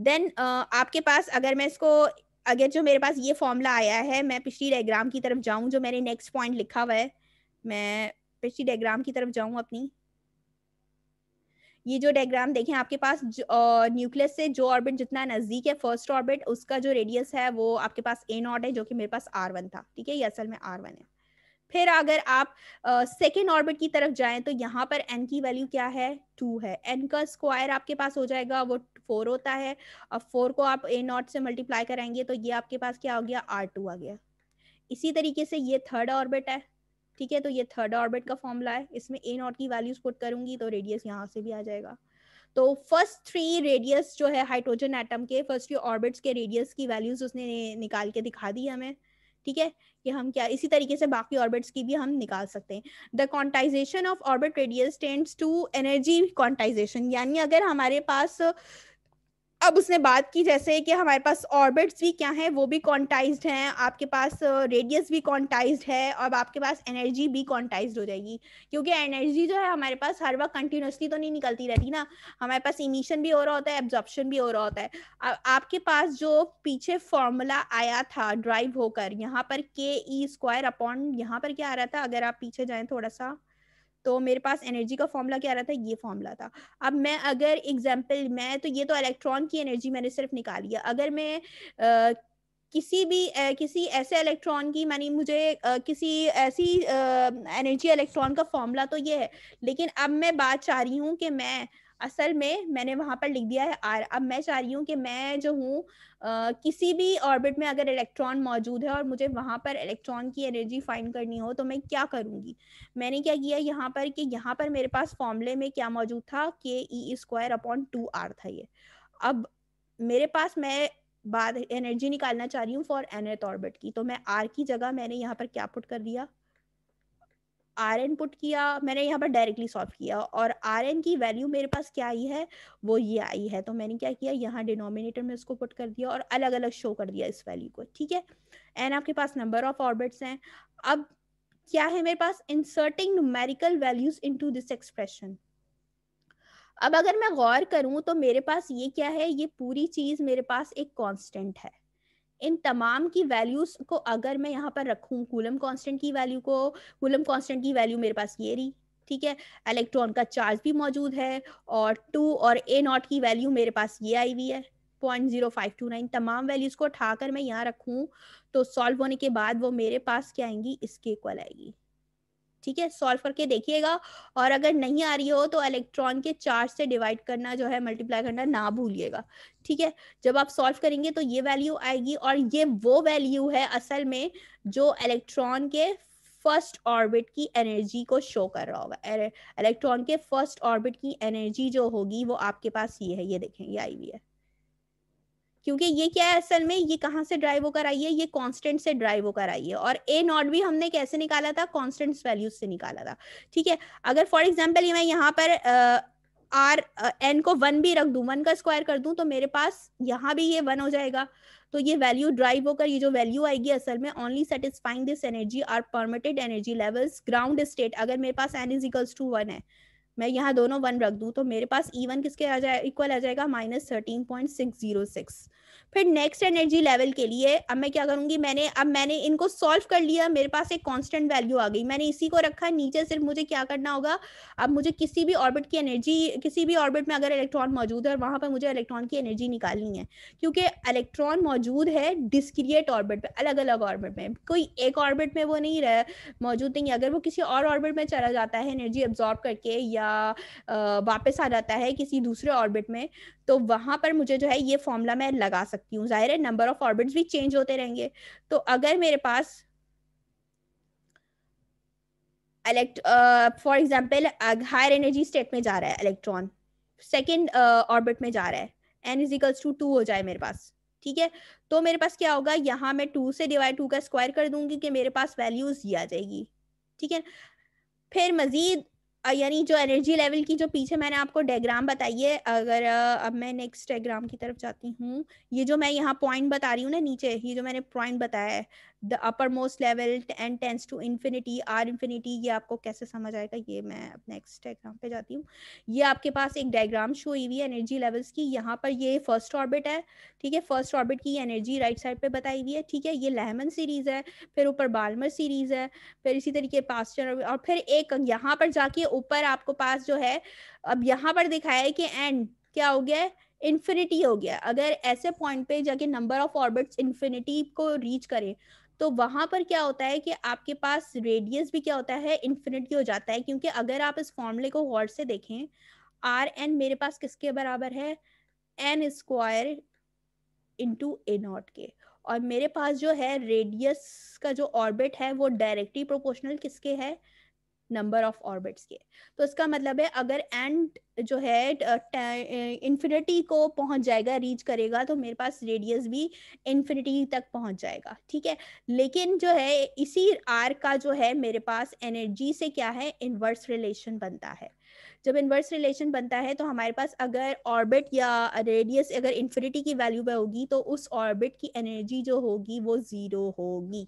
देन आपके पास अगर मैं इसको अगर जो मेरे पास ये फॉर्मूला आया है मैं पिछली डायग्राम की तरफ जाऊं जो मैंने नेक्स्ट पॉइंट लिखा हुआ है मैं पिछली डायग्राम की तरफ जाऊं अपनी ये जो डायग्राम देखें आपके पास न्यूक्लियस से जो ऑर्बिट जितना नजदीक है फर्स्ट ऑर्बिट उसका जो रेडियस है वो आपके पास ए नॉट है जो कि मेरे पास आर वन था ठीक है ये असल में आर वन है फिर अगर आप सेकेंड uh, ऑर्बिट की तरफ जाएं तो यहाँ पर एन की वैल्यू क्या है टू है एन का स्क्वायर आपके पास हो जाएगा वो फोर होता है अब फोर को आप ए नॉट से मल्टीप्लाई कराएंगे तो ये आपके पास क्या हो गया आर टू आ गया इसी तरीके से ये थर्ड ऑर्बिट है ठीक है तो ये थर्ड ऑर्बिट का फॉर्मूला है इसमें ए नॉट की वैल्यूज पुट करूंगी तो रेडियस यहाँ से भी आ जाएगा तो फर्स्ट थ्री रेडियस जो है हाइड्रोजन एटम के फर्स्ट थ्री ऑर्बिट्स के रेडियस की वैल्यूज उसने निकाल के दिखा दी हमें ठीक है कि हम क्या इसी तरीके से बाकी ऑर्बिट्स की भी हम निकाल सकते हैं the quantization of orbit radius tends to energy quantization यानी अगर हमारे पास अब उसने बात की जैसे कि हमारे पास ऑर्बिट्स भी क्या हैं वो भी क्वांटाइज हैं आपके पास रेडियस भी क्वांटाइज है और आपके पास एनर्जी भी क्वांटाइज हो जाएगी क्योंकि एनर्जी जो है हमारे पास हर वक्त कंटिन्यूसली तो नहीं निकलती रहती ना हमारे पास इमिशन भी हो रहा होता है एब्जॉर्प्शन भी हो रहा होता है अब आपके पास जो पीछे फॉर्मूला आया था ड्राइव होकर यहाँ पर के ई स्क्वायर अपॉन यहाँ पर क्या आ रहा था अगर आप पीछे जाए थोड़ा सा तो मेरे पास एनर्जी का फॉर्मूला क्या रहा था ये फॉर्मूला था अब मैं अगर एग्जाम्पल मैं तो ये तो इलेक्ट्रॉन की एनर्जी मैंने सिर्फ निकाली है अगर मैं आ, किसी भी किसी ऐसे इलेक्ट्रॉन की मानी मुझे किसी ऐसी एनर्जी इलेक्ट्रॉन का फॉर्मूला तो ये है लेकिन अब मैं बात चाह रही हूँ कि मैं असल में मैंने वहां पर लिख दिया है आर अब मैं चाह रही हूँ कि मैं जो हूँ किसी भी ऑर्बिट में अगर इलेक्ट्रॉन मौजूद है और मुझे वहां पर इलेक्ट्रॉन की एनर्जी फाइंड करनी हो तो मैं क्या करूंगी मैंने क्या किया यहाँ पर कि यहाँ पर मेरे पास फॉर्मूले में क्या मौजूद था K E square upon two R था ये अब मेरे पास मैं बाद एनर्जी निकालना चाह रही हूँ फॉर एनर्थ ऑर्बिट की तो मैं आर की जगह मैंने यहाँ पर क्या पुट कर दिया आर एन पुट किया मैंने यहाँ पर डायरेक्टली सॉल्व किया और आर एन की वैल्यू मेरे पास क्या आई है वो ये आई है तो मैंने क्या किया यहाँ डिनोमिनेटर में उसको पुट कर दिया और अलग अलग शो कर दिया इस वैल्यू को ठीक है एंड आपके पास नंबर ऑफ ऑर्बिट्स हैं अब क्या है मेरे पास inserting numerical values to this expression अब अगर मैं गौर करूं तो मेरे पास ये क्या है ये पूरी चीज मेरे पास एक कांस्टेंट है इन तमाम की वैल्यूज को अगर मैं यहाँ पर रखूँ कूलम कांस्टेंट की वैल्यू को कूलम कांस्टेंट की वैल्यू मेरे पास ये रही ठीक है इलेक्ट्रॉन का चार्ज भी मौजूद है और टू और ए नॉट की वैल्यू मेरे पास ये आई हुई है point zero five two nine तमाम वैल्यूज को उठाकर मैं यहाँ रखूँ तो सॉल्व होने के बाद वो मेरे पास क्या आएंगी इसके इक्वल आएगी ठीक है सॉल्व करके देखिएगा और अगर नहीं आ रही हो तो इलेक्ट्रॉन के चार्ज से डिवाइड करना जो है मल्टीप्लाई करना ना भूलिएगा ठीक है जब आप सॉल्व करेंगे तो ये वैल्यू आएगी और ये वो वैल्यू है असल में जो इलेक्ट्रॉन के फर्स्ट ऑर्बिट की एनर्जी को शो कर रहा होगा इलेक्ट्रॉन के फर्स्ट ऑर्बिट की एनर्जी जो होगी वो आपके पास ये है ये देखें ये आई हुई है क्योंकि ये क्या है असल में ये कहाँ से ड्राइव होकर आई है ये कांस्टेंट से ड्राइव होकर आई है और ए नॉट भी हमने कैसे निकाला था कांस्टेंट वैल्यूज से निकाला था ठीक है अगर फॉर एग्जाम्पल ये मैं यहाँ पर आर एन को वन भी रख दू वन का स्क्वायर कर दू तो मेरे पास यहाँ भी ये वन हो जाएगा तो ये वैल्यू ड्राइव होकर ये जो वैल्यू आएगी असल में only satisfying this energy are permitted energy levels ground state अगर मेरे पास N is equals to one है मैं यहाँ दोनों वन रख दूँ तो मेरे पास ई वन किसके आ जाए इक्वल आ जाएगा minus thirteen point six zero six फिर नेक्स्ट एनर्जी लेवल के लिए अब मैं क्या करूंगी मैंने अब मैंने इनको सॉल्व कर लिया मेरे पास एक कांस्टेंट वैल्यू आ गई मैंने इसी को रखा नीचे सिर्फ मुझे क्या करना होगा अब मुझे किसी भी ऑर्बिट की एनर्जी किसी भी ऑर्बिट में अगर इलेक्ट्रॉन मौजूद है वहां पर मुझे इलेक्ट्रॉन की एनर्जी निकालनी है क्योंकि इलेक्ट्रॉन मौजूद है डिस्क्रिएट ऑर्बिट पर अलग अलग ऑर्बिट में कोई एक ऑर्बिट में वो नहीं रह मौजूद नहीं अगर वो किसी और ऑर्बिट में चला जाता है एनर्जी एब्जॉर्ब करके या वापस आ जाता है किसी दूसरे ऑर्बिट में तो वहां पर मुझे जो है ये फॉर्मूला मैं लगा सकती हूँ जाहिर है नंबर ऑफ ऑर्बिट्स भी चेंज होते रहेंगे तो अगर मेरे पास इलेक्ट for example higher energy state में जा रहा है इलेक्ट्रॉन सेकेंड ऑर्बिट में जा रहा है N is is equals to two हो जाए मेरे पास ठीक है तो मेरे पास क्या होगा यहाँ मैं टू से डिवाइड टू का स्क्वायर कर दूंगी कि मेरे पास वैल्यूज ये आ जाएगी ठीक है फिर मजीद यानी जो एनर्जी लेवल की जो पीछे मैंने आपको डायग्राम बताई है अगर अब मैं नेक्स्ट डायग्राम की तरफ जाती हूँ ये जो मैं यहाँ पॉइंट बता रही हूँ ना नीचे ये जो मैंने पॉइंट बताया है the upper most level and tends to infinity R infinity ये आपको कैसे समझ आएगा ये मैं नेक्स्ट डायग्राम पे जाती हूँ ये आपके पास एक डायग्राम शो हुई हुई है एनर्जी लेवल्स की यहाँ पर ये फर्स्ट ऑर्बिट है ठीक है फर्स्ट ऑर्बिट की एनर्जी राइट साइड पे बताई हुई है ठीक है ये लेहमन सीरीज है फिर ऊपर बालमर सीरीज है फिर इसी तरीके पास्टर और फिर एक यहाँ पर जाके ऊपर आपको पास जो है अब यहाँ पर दिखाया है कि एंड क्या हो गया इन्फिनिटी हो गया अगर ऐसे पॉइंट पे जाके नंबर ऑफ ऑर्बिट्स इन्फिनिटी को रीच करें तो वहां पर क्या होता है कि आपके पास रेडियस भी क्या होता है इन्फिनिट हो जाता है क्योंकि अगर आप इस फॉर्मूले को गौर से देखें आर एन मेरे पास किसके बराबर है N square into A naught के और मेरे पास जो है रेडियस का जो ऑर्बिट है वो डायरेक्टली प्रोपोर्शनल किसके है नंबर ऑफ ऑर्बिट्स के तो इसका मतलब है अगर एंड जो है इन्फिनिटी को पहुंच जाएगा रीच करेगा तो मेरे पास रेडियस भी इन्फिनिटी तक पहुंच जाएगा ठीक है लेकिन जो है इसी आर का जो है मेरे पास एनर्जी से क्या है इनवर्स रिलेशन बनता है जब इनवर्स रिलेशन बनता है तो हमारे पास अगर ऑर्बिट या रेडियस अगर इन्फिनिटी की वैल्यू पे होगी तो उस ऑर्बिट की एनर्जी जो होगी वो ज़ीरो होगी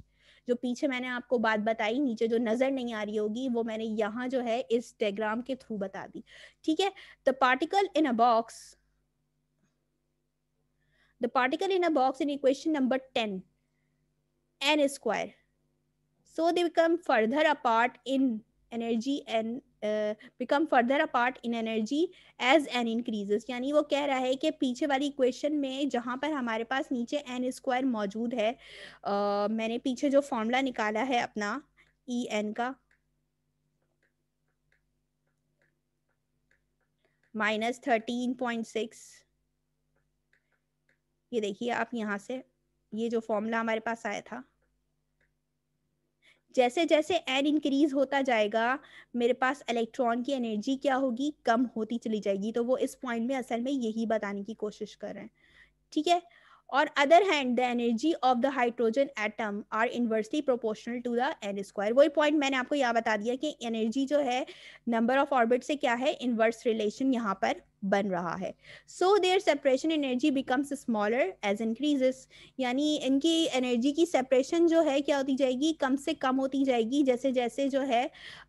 जो पीछे मैंने आपको बात बताई नीचे जो नजर नहीं आ रही होगी वो मैंने यहाँ जो है इस डायग्राम के थ्रू बता दी ठीक है the particle in a box the particle in a box in equation number ten N square so they further apart in energy and become further apart in energy as N increases यानी वो कह रहा है कि पीछे वाली equation में जहाँ पर हमारे पास नीचे एन स्क्वायर मौजूद है uh, मैंने पीछे जो फॉर्मूला निकाला है अपना ई e एन का माइनस थर्टीन पॉइंट सिक्स ये देखिए आप यहाँ से ये जो फॉर्मूला हमारे पास आया था जैसे जैसे एन इंक्रीज होता जाएगा मेरे पास इलेक्ट्रॉन की एनर्जी क्या होगी कम होती चली जाएगी तो वो इस पॉइंट में असल में यही बताने की कोशिश कर रहे हैं ठीक है और other hand the energy of the hydrogen atom are inversely proportional to the N square वही पॉइंट मैंने आपको यहाँ बता दिया कि एनर्जी जो है नंबर ऑफ ऑर्बिट से क्या है इन्वर्स रिलेशन यहाँ पर बन रहा है so their separation energy becomes smaller as increases यानी इनकी एनर्जी की सेपरेशन जो है क्या होती जाएगी कम से कम होती जाएगी जैसे जैसे जो है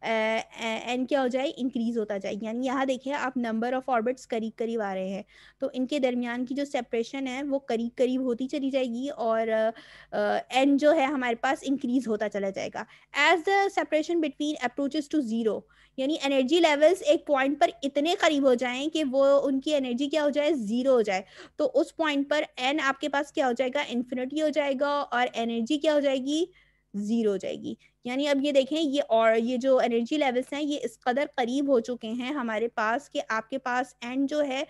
एन क्या हो जाए इंक्रीज होता जाए यानी यहाँ देखिए आप नंबर ऑफ ऑर्बिट्स करीब करीब आ रहे हैं तो इनके दरमियान की जो सेपरेशन है वो करीब करीब होती चली जाएगी और एन जो है हमारे पास इंक्रीज होता चला जाएगा as the separation between approaches to zero यानी एनर्जी लेवल्स एक पॉइंट पर इतने करीब हो जाएं कि वो वो उनकी एनर्जी क्या हो जाए जीरो हो जाए तो उस पॉइंट पर एन आपके पास क्या हो जाएगा इन्फिनिटी हो जाएगा और एनर्जी क्या हो जाएगी जीरो हो जाएगी यानी अब ये देखें ये और ये जो एनर्जी लेवल्स हैं ये इस कदर करीब हो चुके हैं हमारे पास कि आपके पास एंड जो है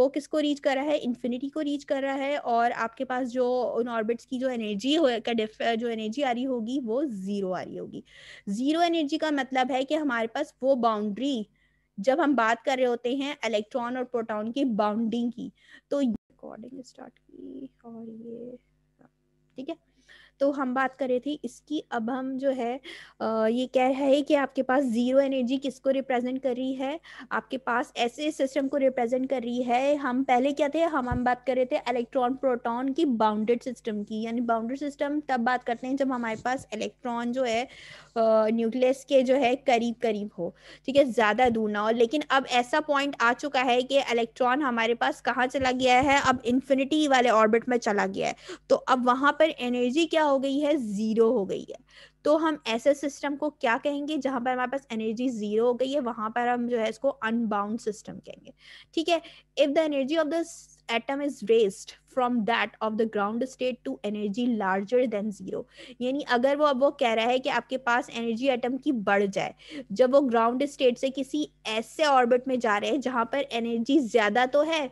वो किसको रीच कर रहा है इन्फिनिटी को रीच कर रहा है और आपके पास जो उन ऑर्बिट्स की जो एनर्जी हो का डिफ जो एनर्जी आ रही होगी वो ज़ीरो आ रही होगी ज़ीरो एनर्जी का मतलब है कि हमारे पास वो बाउंड्री जब हम बात कर रहे होते हैं इलेक्ट्रॉन और प्रोटॉन की बाउंडिंग की तो रिकॉर्डिंग स्टार्ट की और ये ठीक है तो हम बात कर रहे थे इसकी अब हम जो है ये कह रहा है कि आपके पास जीरो एनर्जी किसको रिप्रेजेंट कर रही है आपके पास ऐसे सिस्टम को रिप्रेजेंट कर रही है हम पहले क्या थे हम हम बात कर रहे थे इलेक्ट्रॉन प्रोटॉन की बाउंडेड सिस्टम की यानी बाउंडेड सिस्टम तब बात करते हैं जब हमारे पास इलेक्ट्रॉन जो है न्यूक्लियस के जो है करीब करीब हो ठीक है ज़्यादा दूर ना हो लेकिन अब ऐसा पॉइंट आ चुका है कि इलेक्ट्रॉन हमारे पास कहाँ चला गया है अब इन्फिनिटी वाले ऑर्बिट में चला गया है तो अब वहां पर एनर्जी क्या हो गई है ज़ीरो हो गई है तो हम ऐसे सिस्टम को क्या कहेंगे जहां पर हमारे पास एनर्जी ज़ीरो हो गई है वहां पर हम जो है इसको अनबाउंड सिस्टम कहेंगे ठीक है if the energy of the atom is raised from that of the ground state to energy larger than zero यानी अगर वो अब वो कह रहा है कि आपके पास एनर्जी एटम की बढ़ जाए जब वो ग्राउंड स्टेट से किसी ऐसे ऑर्बिट में जा रहे हैं जहां पर एनर्जी ज्यादा तो है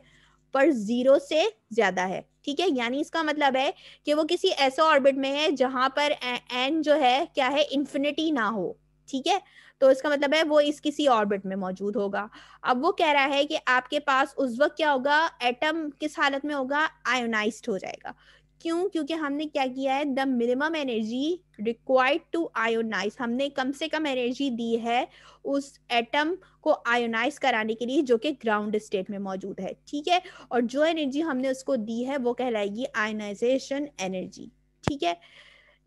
पर जीरो से ज्यादा है ठीक है यानी इसका मतलब है कि वो किसी ऐसे ऑर्बिट में है जहां पर एन जो है क्या है इंफिनिटी ना हो ठीक है तो इसका मतलब है वो इस किसी ऑर्बिट में मौजूद होगा अब वो कह रहा है कि आपके पास उस वक्त क्या होगा एटम किस हालत में होगा आयोनाइज हो जाएगा क्यों क्योंकि हमने क्या किया है the minimum energy required to ionize हमने कम से कम एनर्जी दी है उस एटम को आयोनाइज कराने के लिए जो कि ग्राउंड स्टेट में मौजूद है ठीक है और जो एनर्जी हमने उसको दी है वो कहलाएगी आयोनाइजेशन एनर्जी ठीक है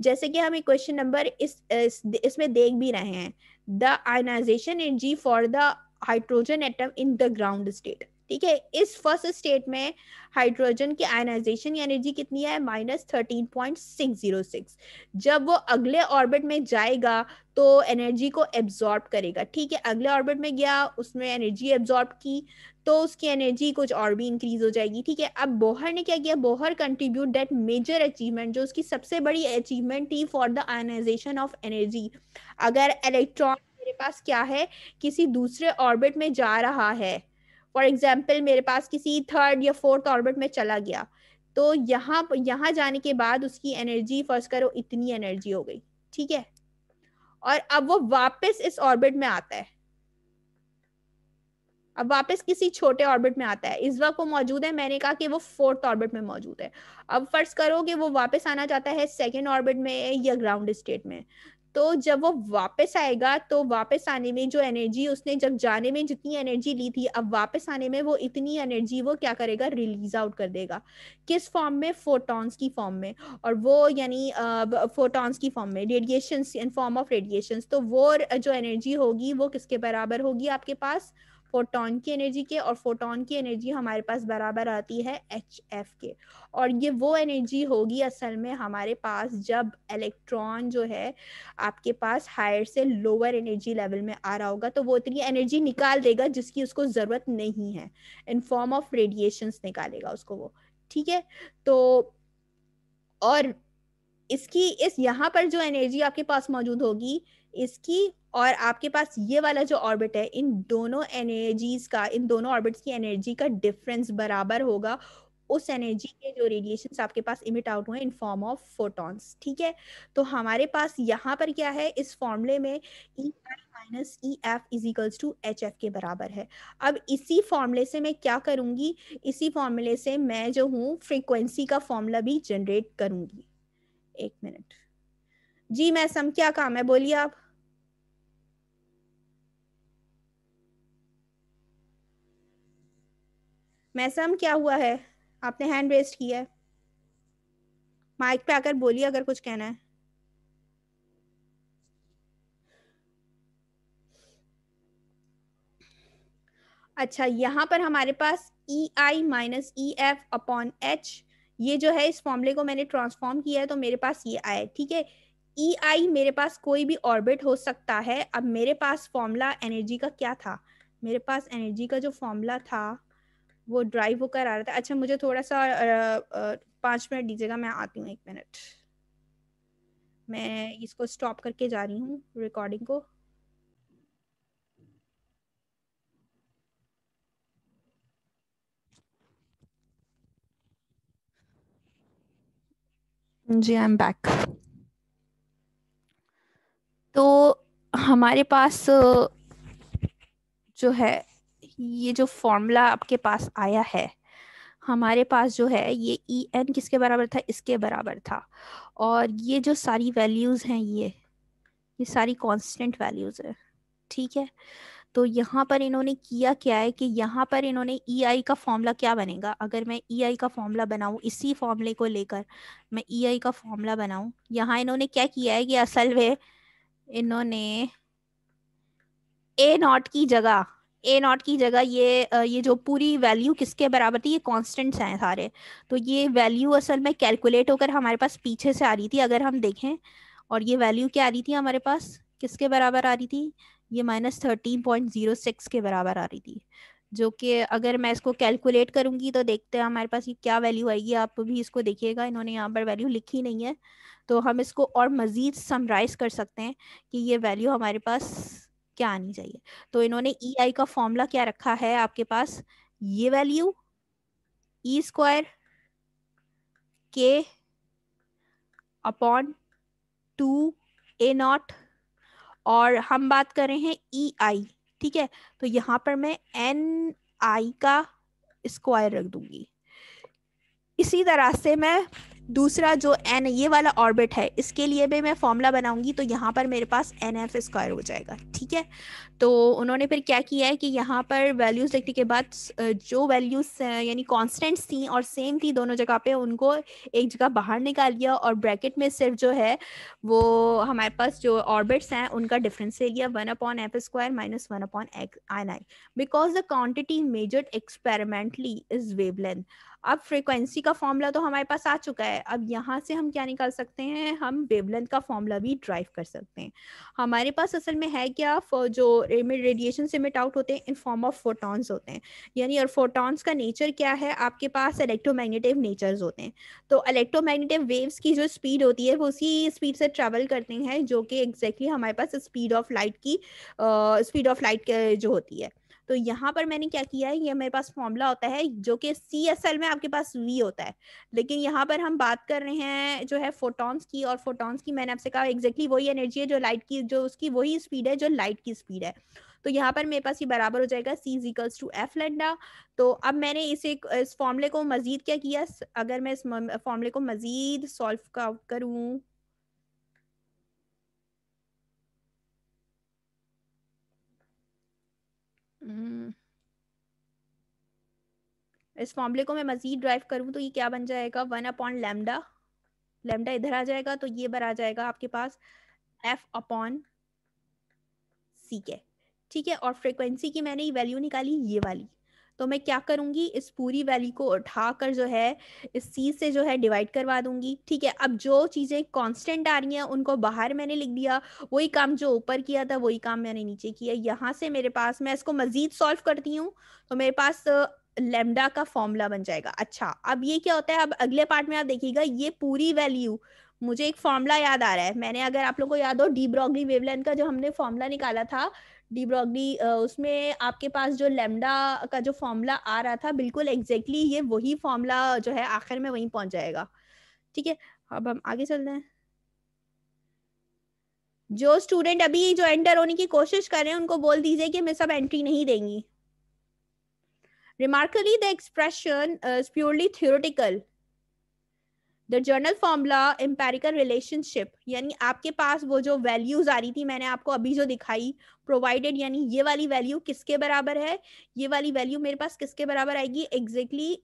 जैसे कि हम एक क्वेश्चन नंबर इस, इस इसमें देख भी रहे हैं the ionization energy for the hydrogen atom in the ground state ठीक है इस फर्स्ट स्टेट में हाइड्रोजन की आयनाइजेशन एनर्जी कितनी है minus thirteen point six zero six जब वो अगले ऑर्बिट में जाएगा तो एनर्जी को एब्जॉर्ब करेगा ठीक है अगले ऑर्बिट में गया उसमें एनर्जी एब्जॉर्ब की तो उसकी एनर्जी कुछ और भी इंक्रीज हो जाएगी ठीक है अब बोहर ने क्या किया Bohr contribute that major achievement जो उसकी सबसे बड़ी अचीवमेंट थी for the ionization of energy अगर इलेक्ट्रॉन मेरे पास क्या है किसी दूसरे ऑर्बिट में जा रहा है फॉर एग्जाम्पल मेरे पास किसी थर्ड या फोर्थ ऑर्बिट में चला गया तो यहाँ यहाँ जाने के बाद उसकी एनर्जी फर्स्ट करो इतनी एनर्जी हो गई ठीक है और अब वो वापस इस ऑर्बिट में आता है अब वापस किसी छोटे ऑर्बिट में आता है इस वक्त वो मौजूद है मैंने कहा कि वो फोर्थ ऑर्बिट में मौजूद है अब फर्ज करो कि वो वापस आना चाहता है सेकेंड ऑर्बिट में या ग्राउंड स्टेट में तो जब वो वापस आएगा तो वापस आने में जो एनर्जी उसने जब जाने में जितनी एनर्जी ली थी अब वापस आने में वो इतनी एनर्जी वो क्या करेगा रिलीज आउट कर देगा किस फॉर्म में फोटॉन्स की फॉर्म में और वो यानी फोटॉन्स की फॉर्म में radiation in form of radiation तो वो जो एनर्जी होगी वो किसके बराबर होगी आपके पास फोटोन की एनर्जी के और फोटोन की एनर्जी हमारे पास बराबर आती है एच एफ के और ये वो एनर्जी होगी असल में हमारे पास जब इलेक्ट्रॉन जो है आपके पास हायर से लोअर एनर्जी लेवल में आ रहा होगा तो वो इतनी एनर्जी निकाल देगा जिसकी उसको ज़रूरत नहीं है इन फॉर्म ऑफ रेडिएशन निकालेगा उसको वो ठीक है तो और इसकी इस यहाँ पर जो एनर्जी आपके पास मौजूद होगी इसकी और आपके पास ये वाला जो ऑर्बिट है इन दोनों एनर्जीज का इन दोनों ऑर्बिट्स की एनर्जी का डिफरेंस बराबर होगा उस एनर्जी के जो रेडिएशन आपके पास इमिट आउट हुए इन फॉर्म ऑफ फोटॉन्स ठीक है तो हमारे पास यहाँ पर क्या है इस फॉर्मूले में E I minus E F equals to H F के बराबर है अब इसी फॉर्मूले से मैं क्या करूँगी इसी फॉर्मूले से मैं जो हूँ फ्रिक्वेंसी का फॉर्मूला भी जनरेट करूंगी एक मिनट जी मैसम क्या काम है बोलिए आप मैसम क्या हुआ है आपने हैंड रेस्ट किया है माइक पे आकर बोलिए अगर कुछ कहना है अच्छा यहाँ पर हमारे पास E I minus E F upon H ये जो है इस फॉर्मूले को मैंने ट्रांसफॉर्म किया है तो मेरे पास ये आया ठीक है ई e आई मेरे पास कोई भी ऑर्बिट हो सकता है अब मेरे पास फॉर्मूला एनर्जी का क्या था मेरे पास एनर्जी का जो फॉर्मूला था वो ड्राइव होकर आ रहा था अच्छा मुझे थोड़ा सा पाँच मिनट दीजिएगा मैं आती हूँ एक मिनट मैं इसको स्टॉप करके जा रही हूँ रिकॉर्डिंग को जी आई एम बैक तो हमारे पास जो है ये जो फॉर्मूला आपके पास आया है हमारे पास जो है ये ई e एन किसके बराबर था इसके बराबर था और ये जो सारी वैल्यूज़ हैं ये ये सारी कांस्टेंट वैल्यूज़ है ठीक है तो यहाँ पर इन्होंने किया क्या है कि यहाँ पर इन्होंने ई e आई का फॉर्मूला क्या बनेगा अगर मैं ई e आई का फॉर्मूला बनाऊँ इसी फॉर्मूले को लेकर मैं ई e आई का फॉर्मूला बनाऊँ यहाँ इन्होंने क्या किया है कि असल में इन्होंने ए नॉट की जगह ए नॉट की जगह ये ये जो पूरी वैल्यू किसके बराबर थी ये कॉन्स्टेंट्स हैं सारे तो ये वैल्यू असल में कैलकुलेट होकर हमारे पास पीछे से आ रही थी अगर हम देखें और ये वैल्यू क्या आ रही थी हमारे पास किसके बराबर आ रही थी ये minus thirteen point zero six के बराबर आ रही थी जो कि अगर मैं इसको कैलकुलेट करूंगी तो देखते हैं हमारे पास ये क्या वैल्यू आएगी आप भी इसको देखिएगा इन्होंने यहाँ पर वैल्यू लिखी नहीं है तो हम इसको और मज़ीद समराइज कर सकते हैं कि ये वैल्यू हमारे पास क्या आनी चाहिए तो इन्होंने ई e आई का फॉर्मूला क्या रखा है आपके पास ये वैल्यू ई स्क्वायर के अपॉन टू ए नॉट और हम बात कर रहे हैं ई e आई ठीक है तो यहाँ पर मैं एन आई का स्क्वायर रख दूंगी इसी तरह से मैं दूसरा जो एन ये वाला ऑर्बिट है इसके लिए भी मैं फॉर्मूला बनाऊंगी तो यहाँ पर मेरे पास एन एफ स्क्वायर हो जाएगा ठीक है तो उन्होंने फिर क्या किया है कि यहाँ पर वैल्यूज लिखने के बाद जो वैल्यूज यानी कॉन्स्टेंट्स थी और सेम थी दोनों जगह पे उनको एक जगह बाहर निकाल लिया और ब्रैकेट में सिर्फ जो है वो हमारे पास जो ऑर्बिट्स हैं उनका डिफरेंस ले लिया one upon F square minus one upon N I because the quantity measured experimentally is wavelength अब फ्रीक्वेंसी का फॉर्मूला तो हमारे पास आ चुका है अब यहाँ से हम क्या निकाल सकते हैं हम वेवलेंथ का फॉर्मूला भी ड्राइव कर सकते हैं हमारे पास असल में है क्या जो रेडिएशन से मिट आउट होते हैं इन फॉर्म ऑफ फोटॉन्स होते हैं यानी और फोटॉन्स का नेचर क्या है आपके पास इलेक्ट्रोमैग्नेटिव नेचर्स होते हैं तो इलेक्ट्रोमैग्नेटिव वेव्स की जो स्पीड होती है वो उसी स्पीड से ट्रेवल करते हैं जो कि एग्जैक्टली exactly हमारे पास स्पीड ऑफ लाइट की स्पीड ऑफ लाइट जो होती है तो यहाँ पर मैंने क्या किया है ये मेरे पास फॉर्मूला होता है जो कि सी एस एल में आपके पास वी होता है लेकिन यहाँ पर हम बात कर रहे हैं जो है फोटोन्स की और फोटोन्स की मैंने आपसे कहा एग्जैक्टली वही एनर्जी है जो लाइट की जो उसकी वही स्पीड है जो लाइट की स्पीड है तो यहाँ पर मेरे पास ये बराबर हो जाएगा सी इजिकल्स टू एफ लेंडा तो अब मैंने इसे इस फॉर्मूले को मजीद क्या किया अगर मैं इस फॉर्मूले को मजीद सॉल्व करूँ हम्म। इस फॉर्मूले को मैं मजीद ड्राइव करूं तो ये क्या बन जाएगा वन अपॉन लेमडा लेमडा इधर आ जाएगा तो ये बार आ जाएगा आपके पास एफ अपॉन सी के ठीक है और फ्रिक्वेंसी की मैंने ये वैल्यू निकाली ये वाली तो मैं क्या करूंगी इस पूरी वैल्यू को उठा कर जो है इस चीज़ से जो है डिवाइड करवा दूंगी ठीक है अब जो चीज़ें कॉन्स्टेंट आ रही हैं उनको बाहर मैंने लिख दिया वही काम जो ऊपर किया था वही काम मैंने नीचे किया यहाँ से मेरे पास मैं इसको मज़ीद सॉल्व करती हूँ तो मेरे पास लेमडा का फॉर्मूला बन जाएगा अच्छा अब ये क्या होता है अब अगले पार्ट में आप देखिएगा ये पूरी वैल्यू मुझे एक फॉर्मूला याद आ रहा है मैंने अगर आप लोगों को याद हो डी ब्रॉगली वेवलेंथ का जो हमने फॉर्मूला निकाला था डी ब्रॉगली उसमें आपके पास जो लेमडा का जो फॉर्मूला आ रहा था बिल्कुल एग्जैक्टली exactly ये वही फॉर्मूला जो है आखिर में वहीं पहुंच जाएगा ठीक है अब हम आगे चलते हैं जो स्टूडेंट अभी जो एंटर होने की कोशिश कर रहे हैं उनको बोल दीजिए कि मैं सब एंट्री नहीं देंगी remarkably the expression purely theoretical the general formula empirical relationship यानी आपके पास वो जो वैल्यूज आ रही थी मैंने आपको अभी जो दिखाई प्रोवाइडेड यानी ये वाली वैल्यू किसके बराबर है ये वाली वैल्यू मेरे पास किसके बराबर आएगी एग्जैक्टली exactly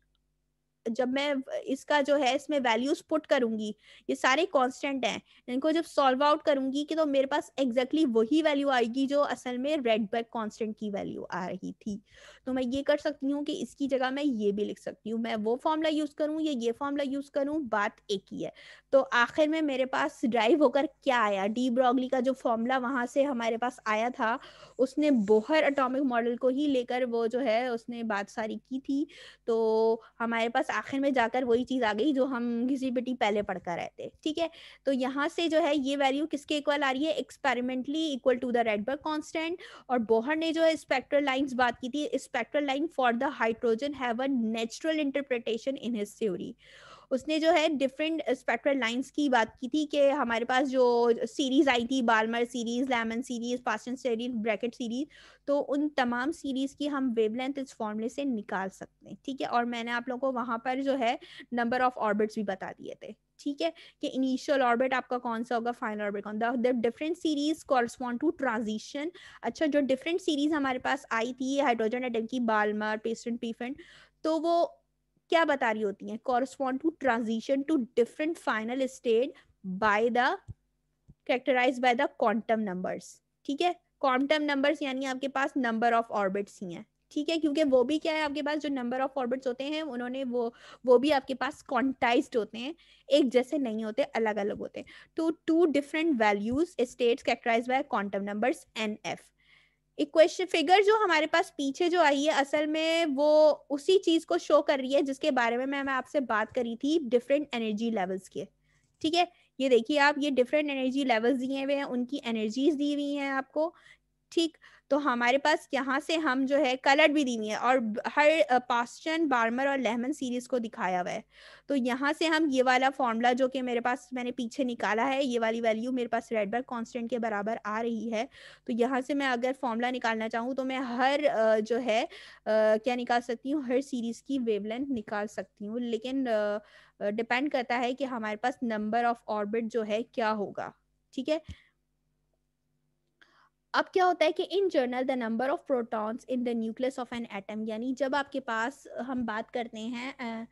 जब मैं इसका जो है इसमें वैल्यूज पुट करूंगी ये सारे कांस्टेंट हैं इनको जब सॉल्व आउट करूंगी कि तो मेरे पास एग्जैक्टली exactly वही वैल्यू आएगी जो असल में रेड बैक कांस्टेंट की वैल्यू आ रही थी तो मैं ये कर सकती हूँ कि इसकी जगह मैं ये भी लिख सकती हूँ मैं वो फॉर्मूला यूज करूँ या ये फॉर्मूला यूज करूँ बात एक ही है तो आखिर में मेरे पास ड्राइव होकर क्या आया डी ब्रॉगली का जो फॉर्मूला वहां से हमारे पास आया था उसने बोहर अटोमिक मॉडल को ही लेकर वो जो है उसने बात सारी की थी तो हमारे पास आखिर में जाकर वही चीज आ गई जो हम किसी बेटी पहले पढ़कर रहते थे ठीक है तो यहाँ से जो है ये वैल्यू किसके इक्वल आ रही है experimentally equal to the Rydberg constant और बोहर ने जो है स्पेक्ट्रल लाइन बात की थी इस spectral line for the hydrogen have a natural interpretation in his theory उसने जो है डिफरेंट स्पेक्ट्रल लाइंस की बात की थी कि हमारे पास जो सीरीज आई थी Balmer series Lyman series Paschen series Brackett series तो उन तमाम सीरीज की हम वेवलेंथ इस फॉर्मूले से निकाल सकते हैं ठीक है और मैंने आप लोगों को वहां पर जो है नंबर ऑफ ऑर्बिट्स भी बता दिए थे ठीक है कि इनिशियल ऑर्बिट आपका कौन सा होगा फाइनल ऑर्बिट कौन the different series correspond to transition अच्छा जो डिफरेंट सीरीज हमारे पास आई थी हाइड्रोजन एटम की बालमार पेस्टन पीफेंट तो वो क्या बता रही होती है correspond to transition to different final state by the characterize by the quantum numbers ठीक है क्वांटम नंबर्स यानी आपके पास नंबर ऑफ ऑर्बिट्स ही हैं ठीक है क्योंकि वो भी क्या है आपके पास जो नंबर ऑफ ऑर्बिट्स होते हैं उन्होंने वो वो भी आपके पास क्वांटाइज्ड होते हैं एक जैसे नहीं होते अलग अलग होते हैं तो two different values states characterize by quantum numbers N F equation figure जो हमारे पास पीछे जो आई है असल में वो उसी चीज को शो कर रही है जिसके बारे में मैं, मैं आपसे बात करी थी डिफरेंट एनर्जी लेवल्स के ठीक है ये देखिए आप ये डिफरेंट एनर्जी लेवल्स दिए हुए हैं उनकी एनर्जीज दी हुई हैं आपको ठीक तो हमारे पास यहाँ से हम जो है कलर भी दी हुई है और हर पास्टन बार्मर और लेमन सीरीज को दिखाया हुआ है तो यहाँ से हम ये वाला फॉर्मूला जो कि मेरे पास मैंने पीछे निकाला है ये वाली वैल्यू मेरे पास रेडबर्ग कॉन्स्टेंट के बराबर आ रही है तो यहाँ से मैं अगर फॉर्मूला निकालना चाहूँ तो मैं हर जो है क्या निकाल सकती हूँ हर सीरीज की वेवलेंथ निकाल सकती हूँ लेकिन डिपेंड करता है कि हमारे पास नंबर ऑफ ऑर्बिट जो है क्या होगा ठीक है अब क्या होता है कि in general the number of protons in the nucleus of an atom यानी जब आपके पास हम बात करते हैं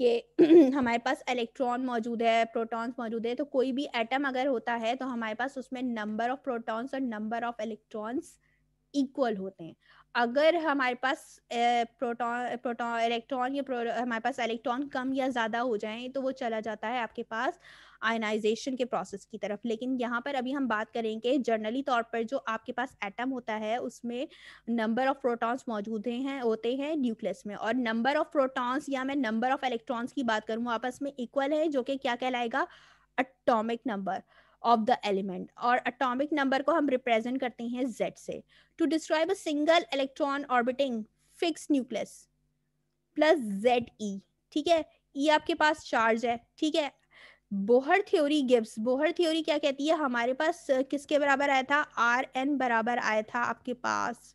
कि [CLEARS THROAT] हमारे पास इलेक्ट्रॉन मौजूद है प्रोटॉन्स मौजूद है तो कोई भी एटम अगर होता है तो हमारे पास उसमें नंबर ऑफ प्रोटॉन्स और नंबर ऑफ इलेक्ट्रॉन्स इक्वल होते हैं अगर हमारे पास प्रोटॉन प्रोटॉन इलेक्ट्रॉन या हमारे पास इलेक्ट्रॉन कम या ज़्यादा हो जाए तो वो चला जाता है आपके पास आयनाइजेशन के प्रोसेस की तरफ लेकिन यहाँ पर अभी हम बात करेंगे जर्नली तौर पर जो आपके पास एटम होता है उसमें नंबर ऑफ प्रोटॉन्स मौजूद हैं होते हैं न्यूक्लियस में और नंबर ऑफ प्रोटॉन्स या मैं नंबर ऑफ इलेक्ट्रॉन्स की बात करूँ आपस में इक्वल है जो कि क्या कहलाएगा atomic number of the element और अटोमिक नंबर को हम रिप्रेजेंट करते हैं जेड से to describe a single electron orbiting fix nucleus plus Z E ठीक है ई e आपके पास चार्ज है ठीक है Bohr theory gives Bohr theory क्या कहती है हमारे पास किसके बराबर आया था आर एन बराबर आया था आपके पास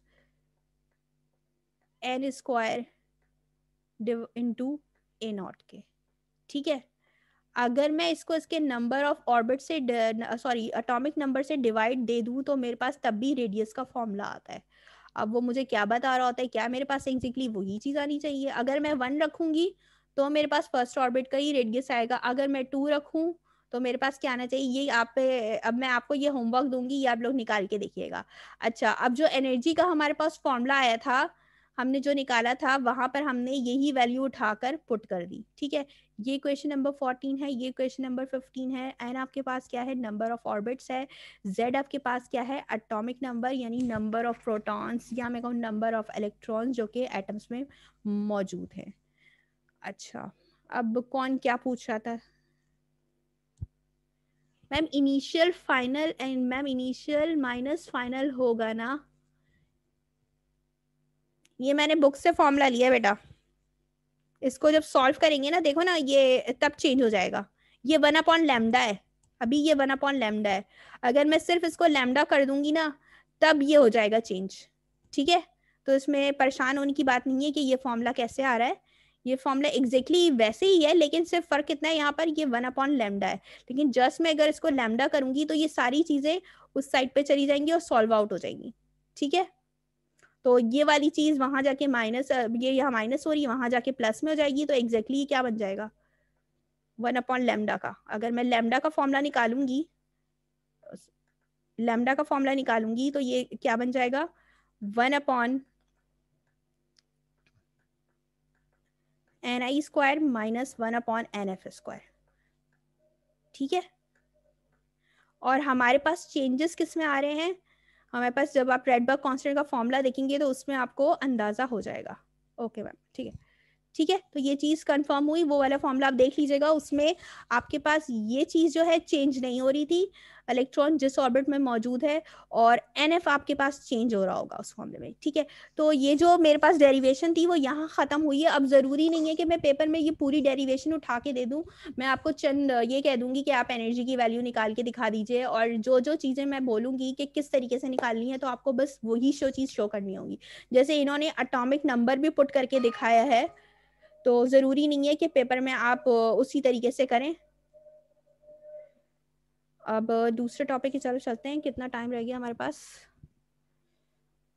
N square into A naught के ठीक है अगर मैं इसको इसके नंबर ऑफ ऑर्बिट से सॉरी अटोमिक नंबर से डिवाइड दे दूं तो मेरे पास तब भी रेडियस का फॉर्मूला आता है अब वो मुझे क्या बता रहा होता है क्या मेरे पास एग्जैक्टली exactly वही चीज़ आनी चाहिए अगर मैं वन रखूंगी तो मेरे पास फर्स्ट ऑर्बिट का ही रेडियस आएगा अगर मैं टू रखूं तो मेरे पास क्या आना चाहिए ये आप पे अब मैं आपको ये होमवर्क दूंगी ये आप लोग निकाल के देखिएगा अच्छा अब जो एनर्जी का हमारे पास फॉर्मूला आया था हमने जो निकाला था वहां पर हमने यही वैल्यू उठाकर पुट कर दी ठीक है ये क्वेश्चन नंबर फोर्टीन है ये क्वेश्चन नंबर फिफ्टीन है एन आपके पास क्या है नंबर ऑफ ऑर्बिट्स है जेड आपके पास क्या है एटॉमिक नंबर यानी नंबर ऑफ प्रोटॉन्स या मैं कहूँ नंबर ऑफ इलेक्ट्रॉन्स जो कि एटम्स में मौजूद है अच्छा अब कौन क्या पूछ रहा था ma'am initial final and ma'am initial minus final होगा ना ये मैंने बुक से फॉर्मूला लिया बेटा इसको जब सॉल्व करेंगे ना देखो ना ये तब चेंज हो जाएगा ये वन अपॉन लेमडा है अभी ये वन अपॉन लेमडा है अगर मैं सिर्फ इसको लेमडा कर दूंगी ना तब ये हो जाएगा चेंज ठीक है तो इसमें परेशान होने की बात नहीं है कि ये फॉर्मूला कैसे आ रहा है ये फॉर्मूला एग्जैक्टली exactly वैसे ही है लेकिन सिर्फ फर्क कितना है यहाँ पर ये वन अपॉन लेमडा है लेकिन जस्ट मैं अगर इसको लेमडा करूंगी तो ये सारी चीजें उस साइड पे चली जाएंगी और सॉल्व आउट हो जाएंगी ठीक है तो ये वाली चीज वहां जाके माइनस ये यहाँ माइनस हो रही है वहां जाके प्लस में हो जाएगी तो एग्जैक्टली exactly क्या बन जाएगा वन अपॉन लेमडा का अगर मैं लेमडा का फॉर्मूला निकालूंगी लेमडा का फॉर्मूला निकालूंगी तो ये क्या बन जाएगा one upon N I square minus one upon N F square ठीक है और हमारे पास चेंजेस किस में आ रहे हैं हमारे पास जब आप रेडबर्ग कॉन्स्टेंट का फॉर्मूला देखेंगे तो उसमें आपको अंदाज़ा हो जाएगा ओके मैम ठीक है ठीक है तो ये चीज कंफर्म हुई वो वाला फॉर्मूला आप देख लीजिएगा उसमें आपके पास ये चीज जो है चेंज नहीं हो रही थी इलेक्ट्रॉन जिस ऑर्बिट में मौजूद है और एन एफ आपके पास चेंज हो रहा होगा उस फॉर्मले में ठीक है तो ये जो मेरे पास डेरिवेशन थी वो यहाँ खत्म हुई है अब जरूरी नहीं है कि मैं पेपर में ये पूरी डेरिवेशन उठा के दे दूँ मैं आपको चंद ये कह दूंगी कि आप एनर्जी की वैल्यू निकाल के दिखा दीजिए और जो जो चीजें मैं बोलूंगी कि किस तरीके से निकालनी है तो आपको बस वही शो चीज शो करनी होगी जैसे इन्होंने अटोमिक नंबर भी पुट करके दिखाया है तो ज़रूरी नहीं है कि पेपर में आप उसी तरीके से करें अब दूसरे टॉपिक की तरफ चलते हैं कितना टाइम रह गया हमारे पास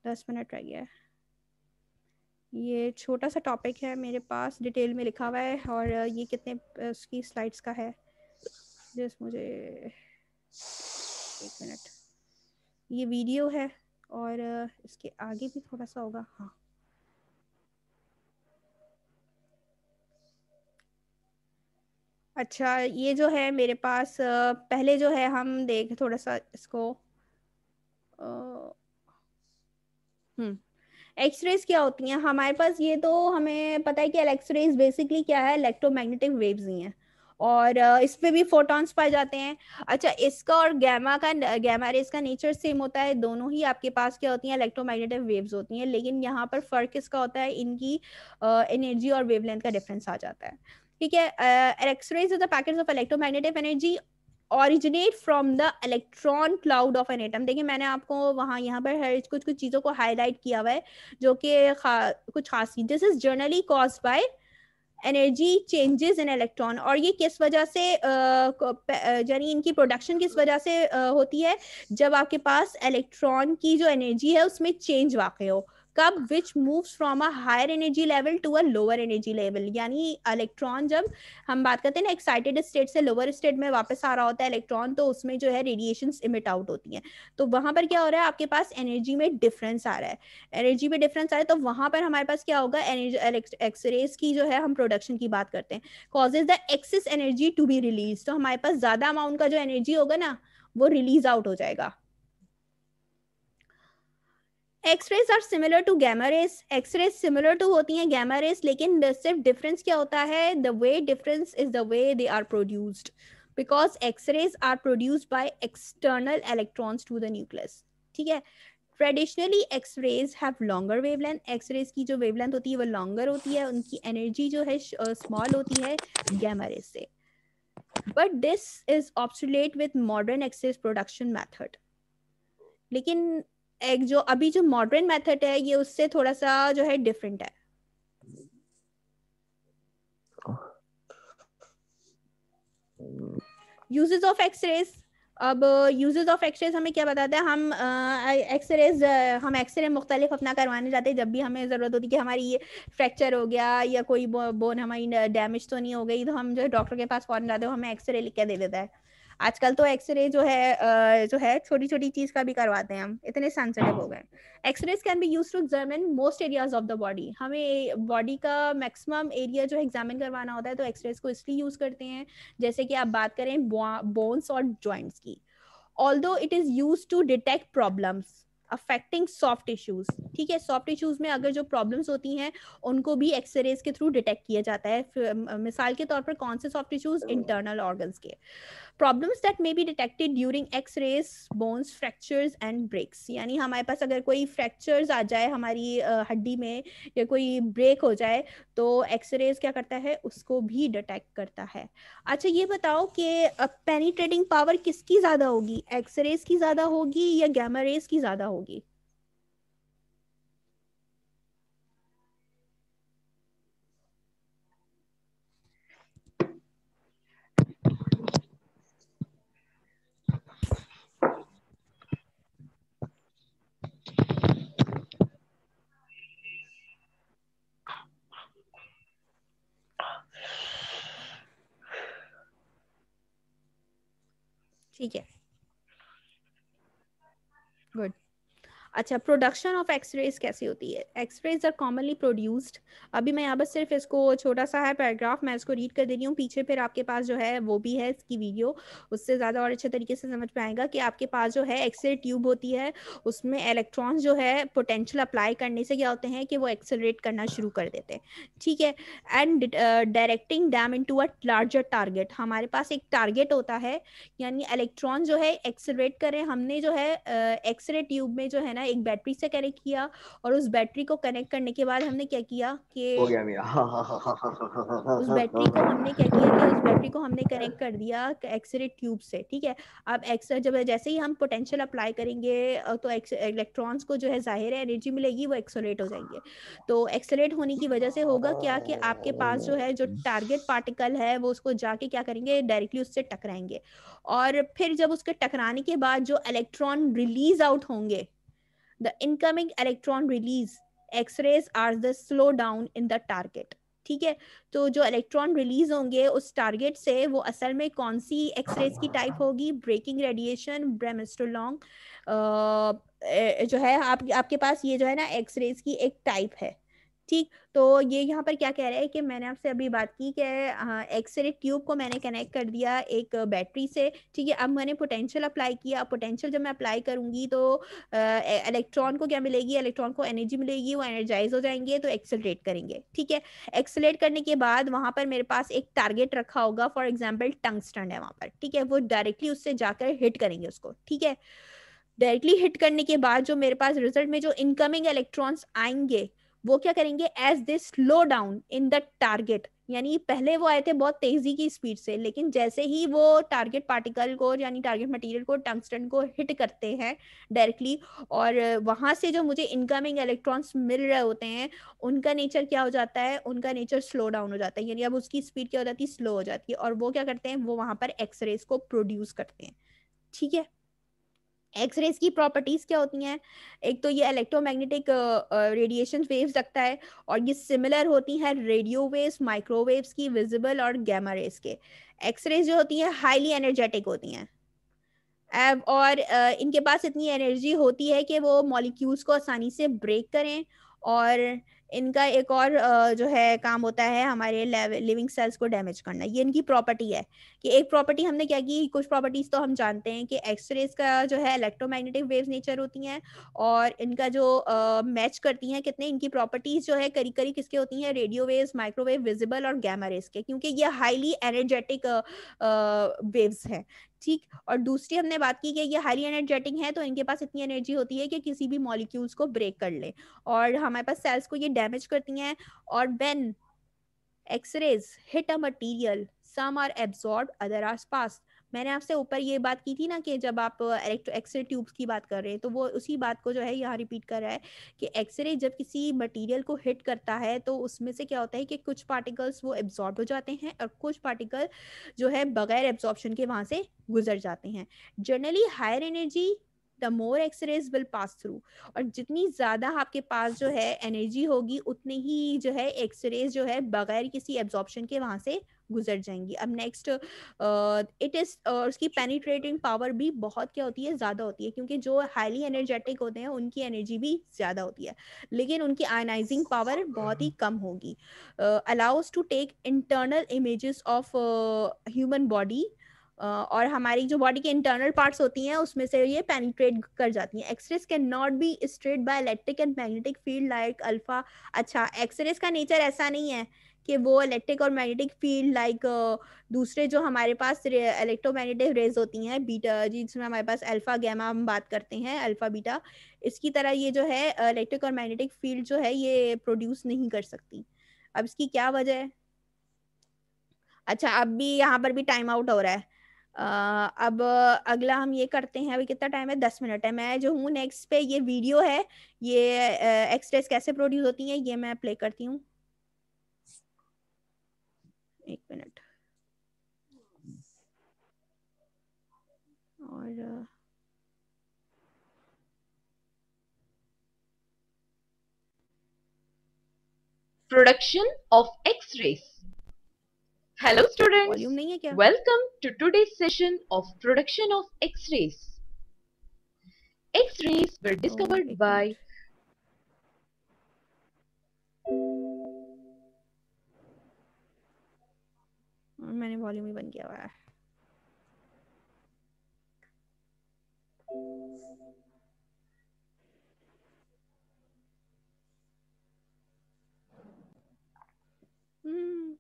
दस मिनट रह गया है ये छोटा सा टॉपिक है मेरे पास डिटेल में लिखा हुआ है और ये कितने उसकी स्लाइड्स का है जस्ट मुझे एक मिनट ये वीडियो है और इसके आगे भी थोड़ा सा होगा हाँ अच्छा ये जो है मेरे पास पहले जो है हम देख थोड़ा सा इसको हम्म एक्सरेज क्या होती हैं हमारे पास ये तो हमें पता है कि एक्सरेज बेसिकली क्या है इलेक्ट्रोमैग्नेटिक वेव्स ही हैं और इस पे भी फोटॉन्स पाए जाते हैं अच्छा इसका और गैमा का गैमा रेज का नेचर सेम होता है दोनों ही आपके पास क्या होती हैं इलेक्ट्रोमैग्नेटिक वेव्स होती हैं लेकिन यहाँ पर फर्क इसका होता है इनकी एनर्जी और वेवलेंथ का डिफरेंस आ जाता है ठीक है x is the packet of of electromagnetic originate from the electron cloud of an atom देखिए मैंने आपको वहां यहाँ पर हर कुछ कुछ चीज़ों को हाईलाइट किया हुआ है जो कि खा, कुछ खास चीज this is generally cause by energy changes in electron और ये किस वजह से यानी इनकी प्रोडक्शन किस वजह से आ, होती है जब आपके पास इलेक्ट्रॉन की जो एनर्जी है उसमें चेंज वाक़ हो कब which move from a higher energy level to a lower energy level यानी इलेक्ट्रॉन जब हम बात करते हैं ना एक्साइटेड स्टेट से लोअर स्टेट में वापस आ रहा होता है इलेक्ट्रॉन तो उसमें जो है रेडिएशन इमिट आउट होती है तो वहां पर क्या हो रहा है आपके पास एनर्जी में डिफरेंस आ रहा है एनर्जी में डिफरेंस आ रहा है तो वहां पर हमारे पास क्या होगा एनर्जी एक्सरेज की जो है हम प्रोडक्शन की बात करते हैं causes the excess energy to be release तो हमारे पास ज्यादा अमाउंट का जो एनर्जी होगा ना वो रिलीज आउट हो जाएगा X rays are similar to gamma rays X rays similar to होती हैं गैमा रेस लेकिन सिर्फ डिफरेंस क्या होता है the way difference is the way they are produced because X rays are produced by external electrons to the nucleus ठीक है traditionally X rays have longer wavelength X rays की जो wavelength होती है वो लॉन्गर होती है उनकी एनर्जी जो है स्मॉल uh, होती है गैमा रेज से but this is obsolete with modern X rays production method लेकिन एग जो अभी जो मॉडर्न मेथड है ये उससे थोड़ा सा जो है डिफरेंट है यूजेस ऑफ एक्सरेस अब यूजेस ऑफ एक्सरेस हमें क्या बताता है हम एक्सरेज हम एक्सरे मुख्तलिफ अपना करवाने जाते हैं जब भी हमें ज़रूरत होती है कि हमारी ये फ्रैक्चर हो गया या कोई बोन हमारी डैमेज तो नहीं हो गई तो हम जो है डॉक्टर के पास फौरन जाते हो हमें एक्सरे लिख के दे देता है आजकल तो एक्सरे जो है जो है छोटी छोटी चीज का भी करवाते हैं हम इतने सेंसिटिव हो गए X rays can be use to examine most areas of the body हमें बॉडी का मैक्सिमम एरिया जो एग्जामिन करवाना होता है तो एक्सरेज को इसलिए यूज करते हैं जैसे कि आप बात करें बोन्स और ज्वाइंट्स की although it is use to detect problems affecting soft issues ठीक है सॉफ्ट इशूज में अगर जो प्रॉब्लम्स होती हैं उनको भी एक्सरेज के थ्रू डिटेक्ट किया जाता है मिसाल के तौर पर कौन से सॉफ्ट इशूज इंटरनल ऑर्गन्स के problems that may be detected during X rays bones fractures and breaks यानी हमारे पास अगर कोई फ्रैक्चर्स आ जाए हमारी हड्डी में या कोई ब्रेक हो जाए तो एक्स रेज क्या करता है उसको भी डिटेक्ट करता है अच्छा ये बताओ कि पेनीट्रेटिंग पावर किसकी ज़्यादा होगी एक्स रेज की ज़्यादा होगी या गैमा रेज की ज़्यादा होगी ठीक है गुड अच्छा प्रोडक्शन ऑफ एक्सरेज कैसे होती है एक्सरेज आर कॉमनली प्रोड्यूस्ड अभी मैं यहाँ पर सिर्फ इसको छोटा सा है पैराग्राफ मैं इसको रीड कर दे रही हूँ पीछे फिर आपके पास जो है वो भी है इसकी वीडियो उससे ज़्यादा और अच्छे तरीके से समझ में आएगा कि आपके पास जो है एक्सरे ट्यूब होती है उसमें इलेक्ट्रॉन्स जो है पोटेंशियल अप्लाई करने से क्या होते हैं कि वो एक्सेलरेट करना शुरू कर देते हैं ठीक है and directing them into a larger target हमारे पास एक टारगेट होता है यानी इलेक्ट्रॉन जो है एक्सेलरेट करें हमने जो है एक्सरे uh, ट्यूब में जो है ना है एक बैटरी से कनेक्ट किया और उस बैटरी को कनेक्ट करने के बाद हमने क्या किया कि हो गया मेरा [LAUGHS] उस बैटरी को हमने क्या किया कि उस बैटरी को हमने कनेक्ट कर दिया एक्सरे ट्यूब से ठीक है अब एक्सरे जब जैसे ही हम पोटेंशियल अप्लाई करेंगे तो इलेक्ट्रॉन्स को जो है जाहिर है एनर्जी मिलेगी वो एक्सोलेट हो जाएंगे तो एक्सोलेट होने की वजह से होगा क्या कि आपके पास जो है जो टारगेट पार्टिकल है वो उसको जाके क्या करेंगे डायरेक्टली उससे टकराएंगे और फिर जब उसके टकराने के बाद जो इलेक्ट्रॉन रिलीज आउट होंगे the incoming electron release X rays are the slow down in the target ठीक है तो जो इलेक्ट्रॉन रिलीज होंगे उस टारगेट से वो असल में कौन सी एक्सरेज की टाइप होगी ब्रेकिंग रेडिएशन ब्रेमेस्ट्रोलॉन्ग जो है आप, आपके पास ये जो है ना एक्सरेज की एक टाइप है ठीक तो ये यहाँ पर क्या कह रहा है कि मैंने आपसे अभी बात की कि एक्सरे ट्यूब को मैंने कनेक्ट कर दिया एक बैटरी से ठीक है अब मैंने पोटेंशियल अप्लाई किया अब पोटेंशियल जब मैं अप्लाई करूंगी तो इलेक्ट्रॉन को क्या मिलेगी इलेक्ट्रॉन को एनर्जी मिलेगी वो एनर्जाइज हो जाएंगे तो एक्सेलरेट करेंगे ठीक है एक्सेलरेट करने के बाद वहां पर मेरे पास एक टारगेट रखा होगा फॉर एग्जाम्पल टंगस्टन है वहां पर ठीक है वो डायरेक्टली उससे जाकर हिट करेंगे उसको ठीक है डायरेक्टली हिट करने के बाद जो मेरे पास रिजल्ट में जो इनकमिंग इलेक्ट्रॉन्स आएंगे वो क्या करेंगे as they slow down in the target यानी पहले वो आए थे बहुत तेजी की स्पीड से लेकिन जैसे ही वो टारगेट पार्टिकल को यानी टारगेट मटेरियल को टंगस्टन को हिट करते हैं डायरेक्टली और वहां से जो मुझे इनकमिंग इलेक्ट्रॉन्स मिल रहे होते हैं उनका नेचर क्या हो जाता है उनका नेचर स्लो डाउन हो जाता है यानी अब उसकी स्पीड क्या हो जाती है स्लो हो जाती है और वो क्या करते हैं वो वहां पर एक्सरेज को प्रोड्यूस करते हैं ठीक है एक्स रेज की प्रॉपर्टीज क्या होती हैं एक तो ये इलेक्ट्रोमैग्नेटिक रेडिएशन वेव्स रखता है और ये सिमिलर होती हैं रेडियो वेव्स माइक्रोवेव्स की विजिबल और गैमा रेज के एक्स रेज जो होती हैं हाईली एनर्जेटिक होती हैं और इनके पास इतनी एनर्जी होती है कि वो मॉलिक्यूल्स को आसानी से ब्रेक करें और इनका एक और जो है काम होता है हमारे लिविंग सेल्स को डैमेज करना ये इनकी प्रॉपर्टी है कि एक प्रॉपर्टी हमने क्या की कुछ प्रॉपर्टीज तो हम जानते हैं कि एक्सरेज का जो है इलेक्ट्रोमैग्नेटिक वेव्स नेचर होती हैं और इनका जो मैच करती हैं कितने इनकी प्रॉपर्टीज जो है करीब करीब किसके होती हैं रेडियो वेव्स माइक्रोवेव विजिबल और गैमा रेस के क्योंकि ये हाईली एनर्जेटिक वेव्स हैं ठीक और दूसरी हमने बात की कि ये हाई एनर्जेटिक है तो इनके पास इतनी एनर्जी होती है कि किसी भी मॉलिक्यूल्स को ब्रेक कर ले और हमारे पास सेल्स को ये डैमेज करती हैं और when X rays hit a material some are absorb other are pass मैंने आपसे ऊपर ये बात की थी ना कि जब आप इलेक्ट्रो एक्सरे ट्यूब्स की बात कर रहे हैं तो वो उसी बात को जो है यहाँ रिपीट कर रहा है कि एक्सरे जब किसी मटेरियल को हिट करता है तो उसमें से क्या होता है कि कुछ पार्टिकल्स वो एब्जॉर्ब हो जाते हैं और कुछ पार्टिकल जो है बगैर एब्जॉर्बशन के वहां से गुजर जाते हैं generally higher energy the more X rays will pass through और जितनी ज्यादा आपके पास जो है एनर्जी होगी उतने ही जो है एक्सरेज जो है बगैर किसी एब्जॉर्बशन के वहां से गुजर जाएंगी अब नेक्स्ट इट इज उसकी पेनिट्रेटिंग पावर भी बहुत क्या होती है ज्यादा होती है क्योंकि जो हाईली एनर्जेटिक होते हैं उनकी एनर्जी भी ज्यादा होती है लेकिन उनकी आयनाइजिंग पावर बहुत ही कम होगी allows to take internal images of human body और हमारी जो बॉडी के इंटरनल पार्ट्स होती हैं उसमें से ये पेनिट्रेट कर जाती हैं X rays can not be straight by electric and magnetic field like alpha अच्छा एक्सरेस का नेचर ऐसा नहीं है कि वो इलेक्ट्रिक और मैग्नेटिक फील्ड लाइक दूसरे जो हमारे पास इलेक्ट्रोमैग्नेटिक रेज होती हैं बीटा जिसमें हमारे पास अल्फा गैमा हम बात करते हैं अल्फा बीटा इसकी तरह ये जो है इलेक्ट्रिक और मैग्नेटिक फील्ड जो है ये प्रोड्यूस नहीं कर सकती अब इसकी क्या वजह है अच्छा अब भी यहाँ पर भी टाइम आउट हो रहा है Uh, अब अगला हम ये करते हैं अभी कितना टाइम है दस मिनट है मैं जो हूँ नेक्स्ट पे ये वीडियो है ये एक्सप्रेस कैसे प्रोड्यूस होती है ये मैं प्ले करती हूँ एक मिनट और production of x-rays hello students welcome to today's session of production of x-rays x-rays were discovered oh, by मैंने वॉल्यूम ही बंद किया हुआ है हम्म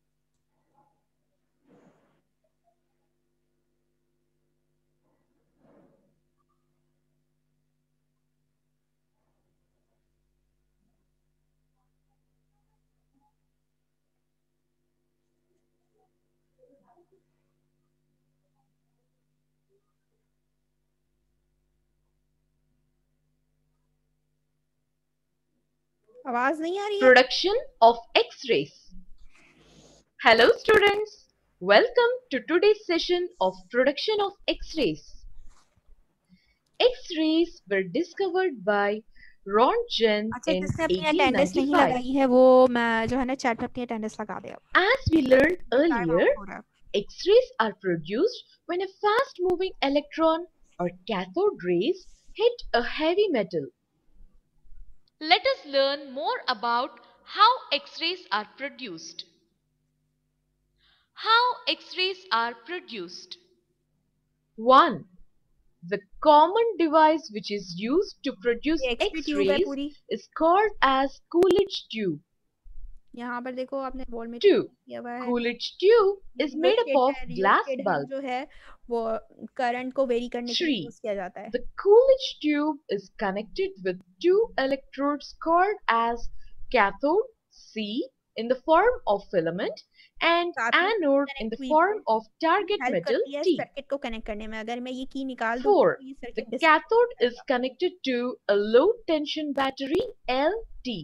आवाज नहीं आ रही production of X rays hello students welcome to today session of production of X rays X rays were discovered by Roentgen अच्छा जिसने अपनी अटेंडेंस नहीं लगाई है वो मैं जो है ना चैट में अपनी अटेंडेंस लगा दे as we learn earlier X-rays are produced when a fast moving electron or cathode rays hit a heavy metal let us learn more about how X-rays are produced. How X-rays are produced. 1. The common device which is used to produce X-rays is called as Coolidge tube. यहाँ पर देखो आपने बॉल में tube Coolidge tube is made up of glass bulb जो है वो current को वेरी करने के लिए किया जाता है the Coolidge tube is connected with two electrodes called as cathode C in the form of filament and anode in the form of target metal T circuit को कनेक्ट करने में अगर मैं ये की निकाल दूं the cathode is connected to a low tension battery L T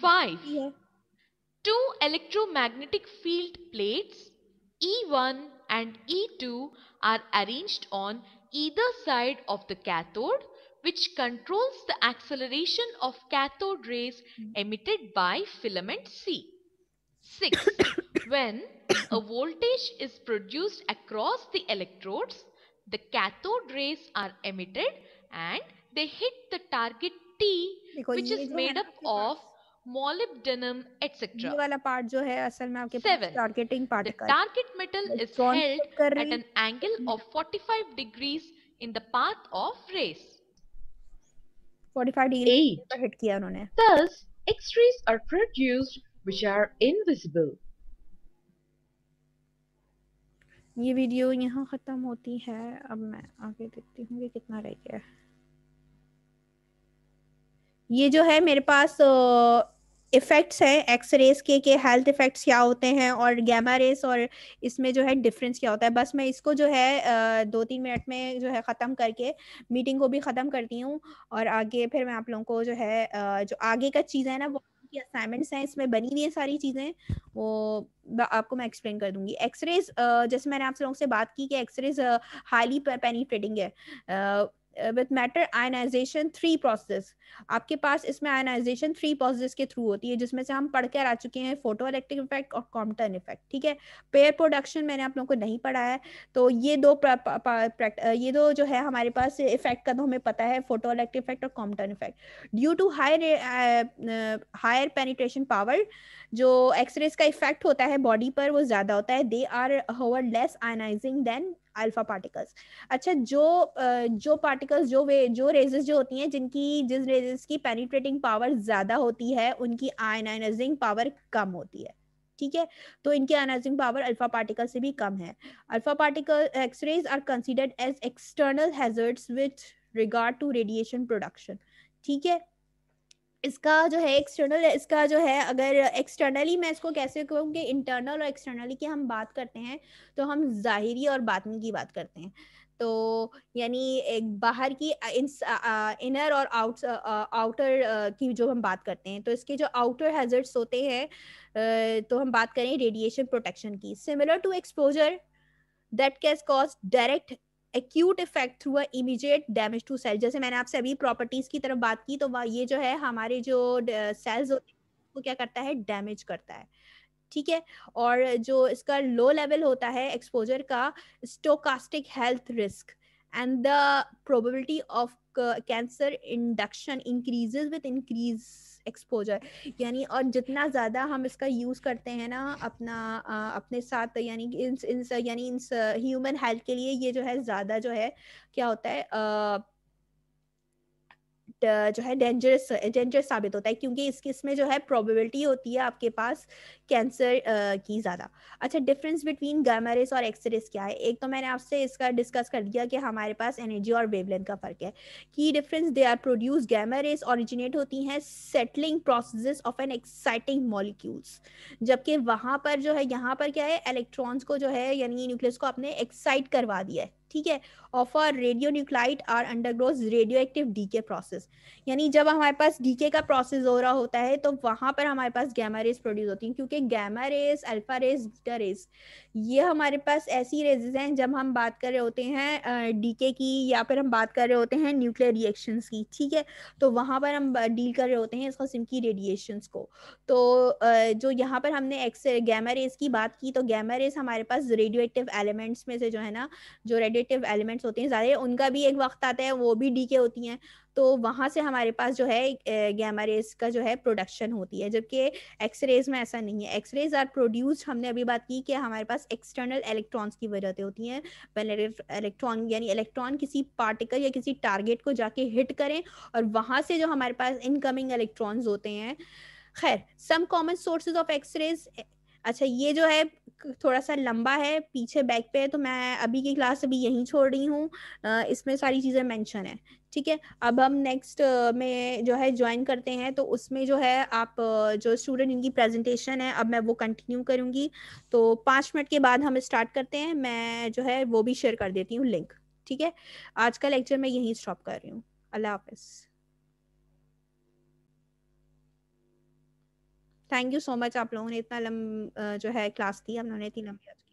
five two electromagnetic field plates one and E2 are arranged on either side of the cathode which controls the acceleration of cathode rays emitted by filament C. 6. [COUGHS] when a voltage is produced across the electrodes, the cathode rays are emitted and they hit the target T which is made up of molybdenum etc ये वाला part जो है असल में आपके Seven, पास targeting particle the target metal is held at an angle of 45 degrees in the path of rays 45 degree पर hit किया उन्होंने thus x-rays are produced which are invisible ये वीडियो यहाँ ख़त्म होती है अब मैं आगे देखती हूँ कि कितना रह गया है ये जो है मेरे पास इफ़ेक्ट्स हैं एक्स रेस के के हेल्थ इफ़ेक्ट्स क्या होते हैं और गैमा रेस और इसमें जो है डिफरेंस क्या होता है बस मैं इसको जो है दो तीन मिनट में जो है ख़त्म करके मीटिंग को भी ख़त्म करती हूँ और आगे फिर मैं आप लोगों को जो है जो आगे का चीज़ है ना वो की असाइनमेंट्स हैं इसमें बनी हुई है सारी चीज़ें वो आपको मैं एक्सप्लेन कर दूंगी एक्सरेज जैसे मैंने आप लोगों से बात की कि एक्सरेज हाईली पेनिट्रेटिंग है with matter ionization three process आपके पास इसमें आयनाइजेशन थ्री प्रोसेस के थ्रू होती है जिसमें से हम पढ़ कर आ चुके हैं फोटो इलेक्ट्रिक इफेक्ट और कॉम्पटन इफेक्ट ठीक है पेयर प्रोडक्शन मैंने आप लोगों को नहीं पढ़ा है तो ये दो प्रा, प्रा, प्रा, uh, ये दो जो है हमारे पास इफेक्ट का तो हमें पता है फोटो इलेक्ट्रिक इफेक्ट और Compton effect due to higher higher penetration power जो एक्सरेज का इफेक्ट होता है बॉडी पर वो ज्यादा होता है they are however less ionizing than alpha particles अच्छा जो जो पार्टिकल्स जो वे जो रेजेस जो होती हैं जिनकी जिस रेजेस की पेनिट्रेटिंग पावर ज़्यादा होती है उनकी आयनाइजिंग पावर कम होती है ठीक है तो इनकी आयनाइजिंग पावर अल्फा पार्टिकल से भी कम है alpha particle X-rays are considered as external hazards with regard to radiation production ठीक है इसका जो है एक्सटर्नल इसका जो है अगर एक्सटर्नली मैं इसको कैसे कहूँ कि इंटरनल और एक्सटर्नली की हम बात करते हैं तो हम ज़ाहिरी और बातनी की बात करते हैं तो यानी एक बाहर की इनर और आउट आउटर की जो हम बात करते हैं तो इसके जो आउटर हैजर्ड्स होते हैं तो हम बात करें रेडिएशन प्रोटेक्शन की similar to exposure that cause cause direct acute effect through a immediate damage to cell जैसे मैंने आपसे अभी प्रॉपर्टीज की तरफ बात की तो ये जो है हमारे जो सेल्स होते हैं वो क्या करता है डैमेज करता है ठीक है और जो इसका लो लेवल होता है एक्सपोजर का stochastic health risk and the probability of cancer induction increases with increase exposure यानी और जितना ज़्यादा हम इसका यूज़ करते हैं ना अपना आ, अपने साथ यानी इन, इन ह्यूमन हेल्थ के लिए ये जो है ज़्यादा जो है क्या होता है आ, जो है डेंजरस डेंजरस साबित होता है क्योंकि इस इसमें जो है प्रोबेबिलिटी होती है आपके पास कैंसर uh, की ज़्यादा अच्छा डिफरेंस बिटवीन गैमारिस और एक्सरेस क्या है एक तो मैंने आपसे इसका डिस्कस कर दिया कि हमारे पास एनर्जी और वेवलेंथ का फ़र्क है की difference they are produce gamma rays originate होती हैं settling process of an exciting molecules जबकि वहाँ पर जो है यहाँ पर क्या है इलेक्ट्रॉन्स को जो है यानी न्यूक्लियस को आपने एक्साइट करवा दिया है ठीक है of are radio nuclide are undergoes radio active decay process यानी जब हमारे पास डीके का प्रोसेस हो रहा होता है तो वहां पर हमारे पास गैमा रेस प्रोड्यूस होती है क्योंकि gamma rays alpha rays beta rays ये हमारे पास ऐसी रेजेस हैं जब हम बात कर रहे होते हैं डीके की या फिर हम बात कर रहे होते हैं न्यूक्लियर रिएक्शन की ठीक है तो वहां पर हम डील कर रहे होते हैं इस कस्म की रेडिएशन को तो जो यहाँ पर हमने एक्स गैमा रेस की बात की तो गैमा रेस हमारे पास रेडियो एक्टिव एलिमेंट्स में से जो है ना जो रेडियो कॉम्पिटिटिव एलिमेंट्स होते हैं ज़्यादा उनका भी एक वक्त आता है वो भी डीके होती हैं तो वहां से हमारे पास जो है गैमा रेज का जो है प्रोडक्शन होती है जबकि एक्स रेज में ऐसा नहीं है एक्स रेज आर प्रोड्यूस्ड हमने अभी बात की कि हमारे पास एक्सटर्नल इलेक्ट्रॉन्स की वजह से होती हैं इलेक्ट्रॉन यानी इलेक्ट्रॉन किसी पार्टिकल या किसी टारगेट को जाके हिट करें और वहां से जो हमारे पास इनकमिंग इलेक्ट्रॉन्स होते हैं खैर some common sources of X-rays अच्छा ये जो है थोड़ा सा लंबा है पीछे बैक पे है तो मैं अभी की क्लास अभी यहीं छोड़ रही हूँ इसमें सारी चीज़ें मेंशन है ठीक है अब हम नेक्स्ट में जो है ज्वाइन करते हैं तो उसमें जो है आप जो स्टूडेंट इनकी प्रेजेंटेशन है अब मैं वो कंटिन्यू करूँगी तो पाँच मिनट के बाद हम स्टार्ट करते हैं मैं जो है वो भी शेयर कर देती हूँ लिंक ठीक है आज का लेक्चर मैं यहीं स्टॉप कर रही हूँ अल्लाह हाफिज़ थैंक यू सो मच आप लोगों ने इतना लम जो है क्लास की हम लोगों ने इतनी लंबी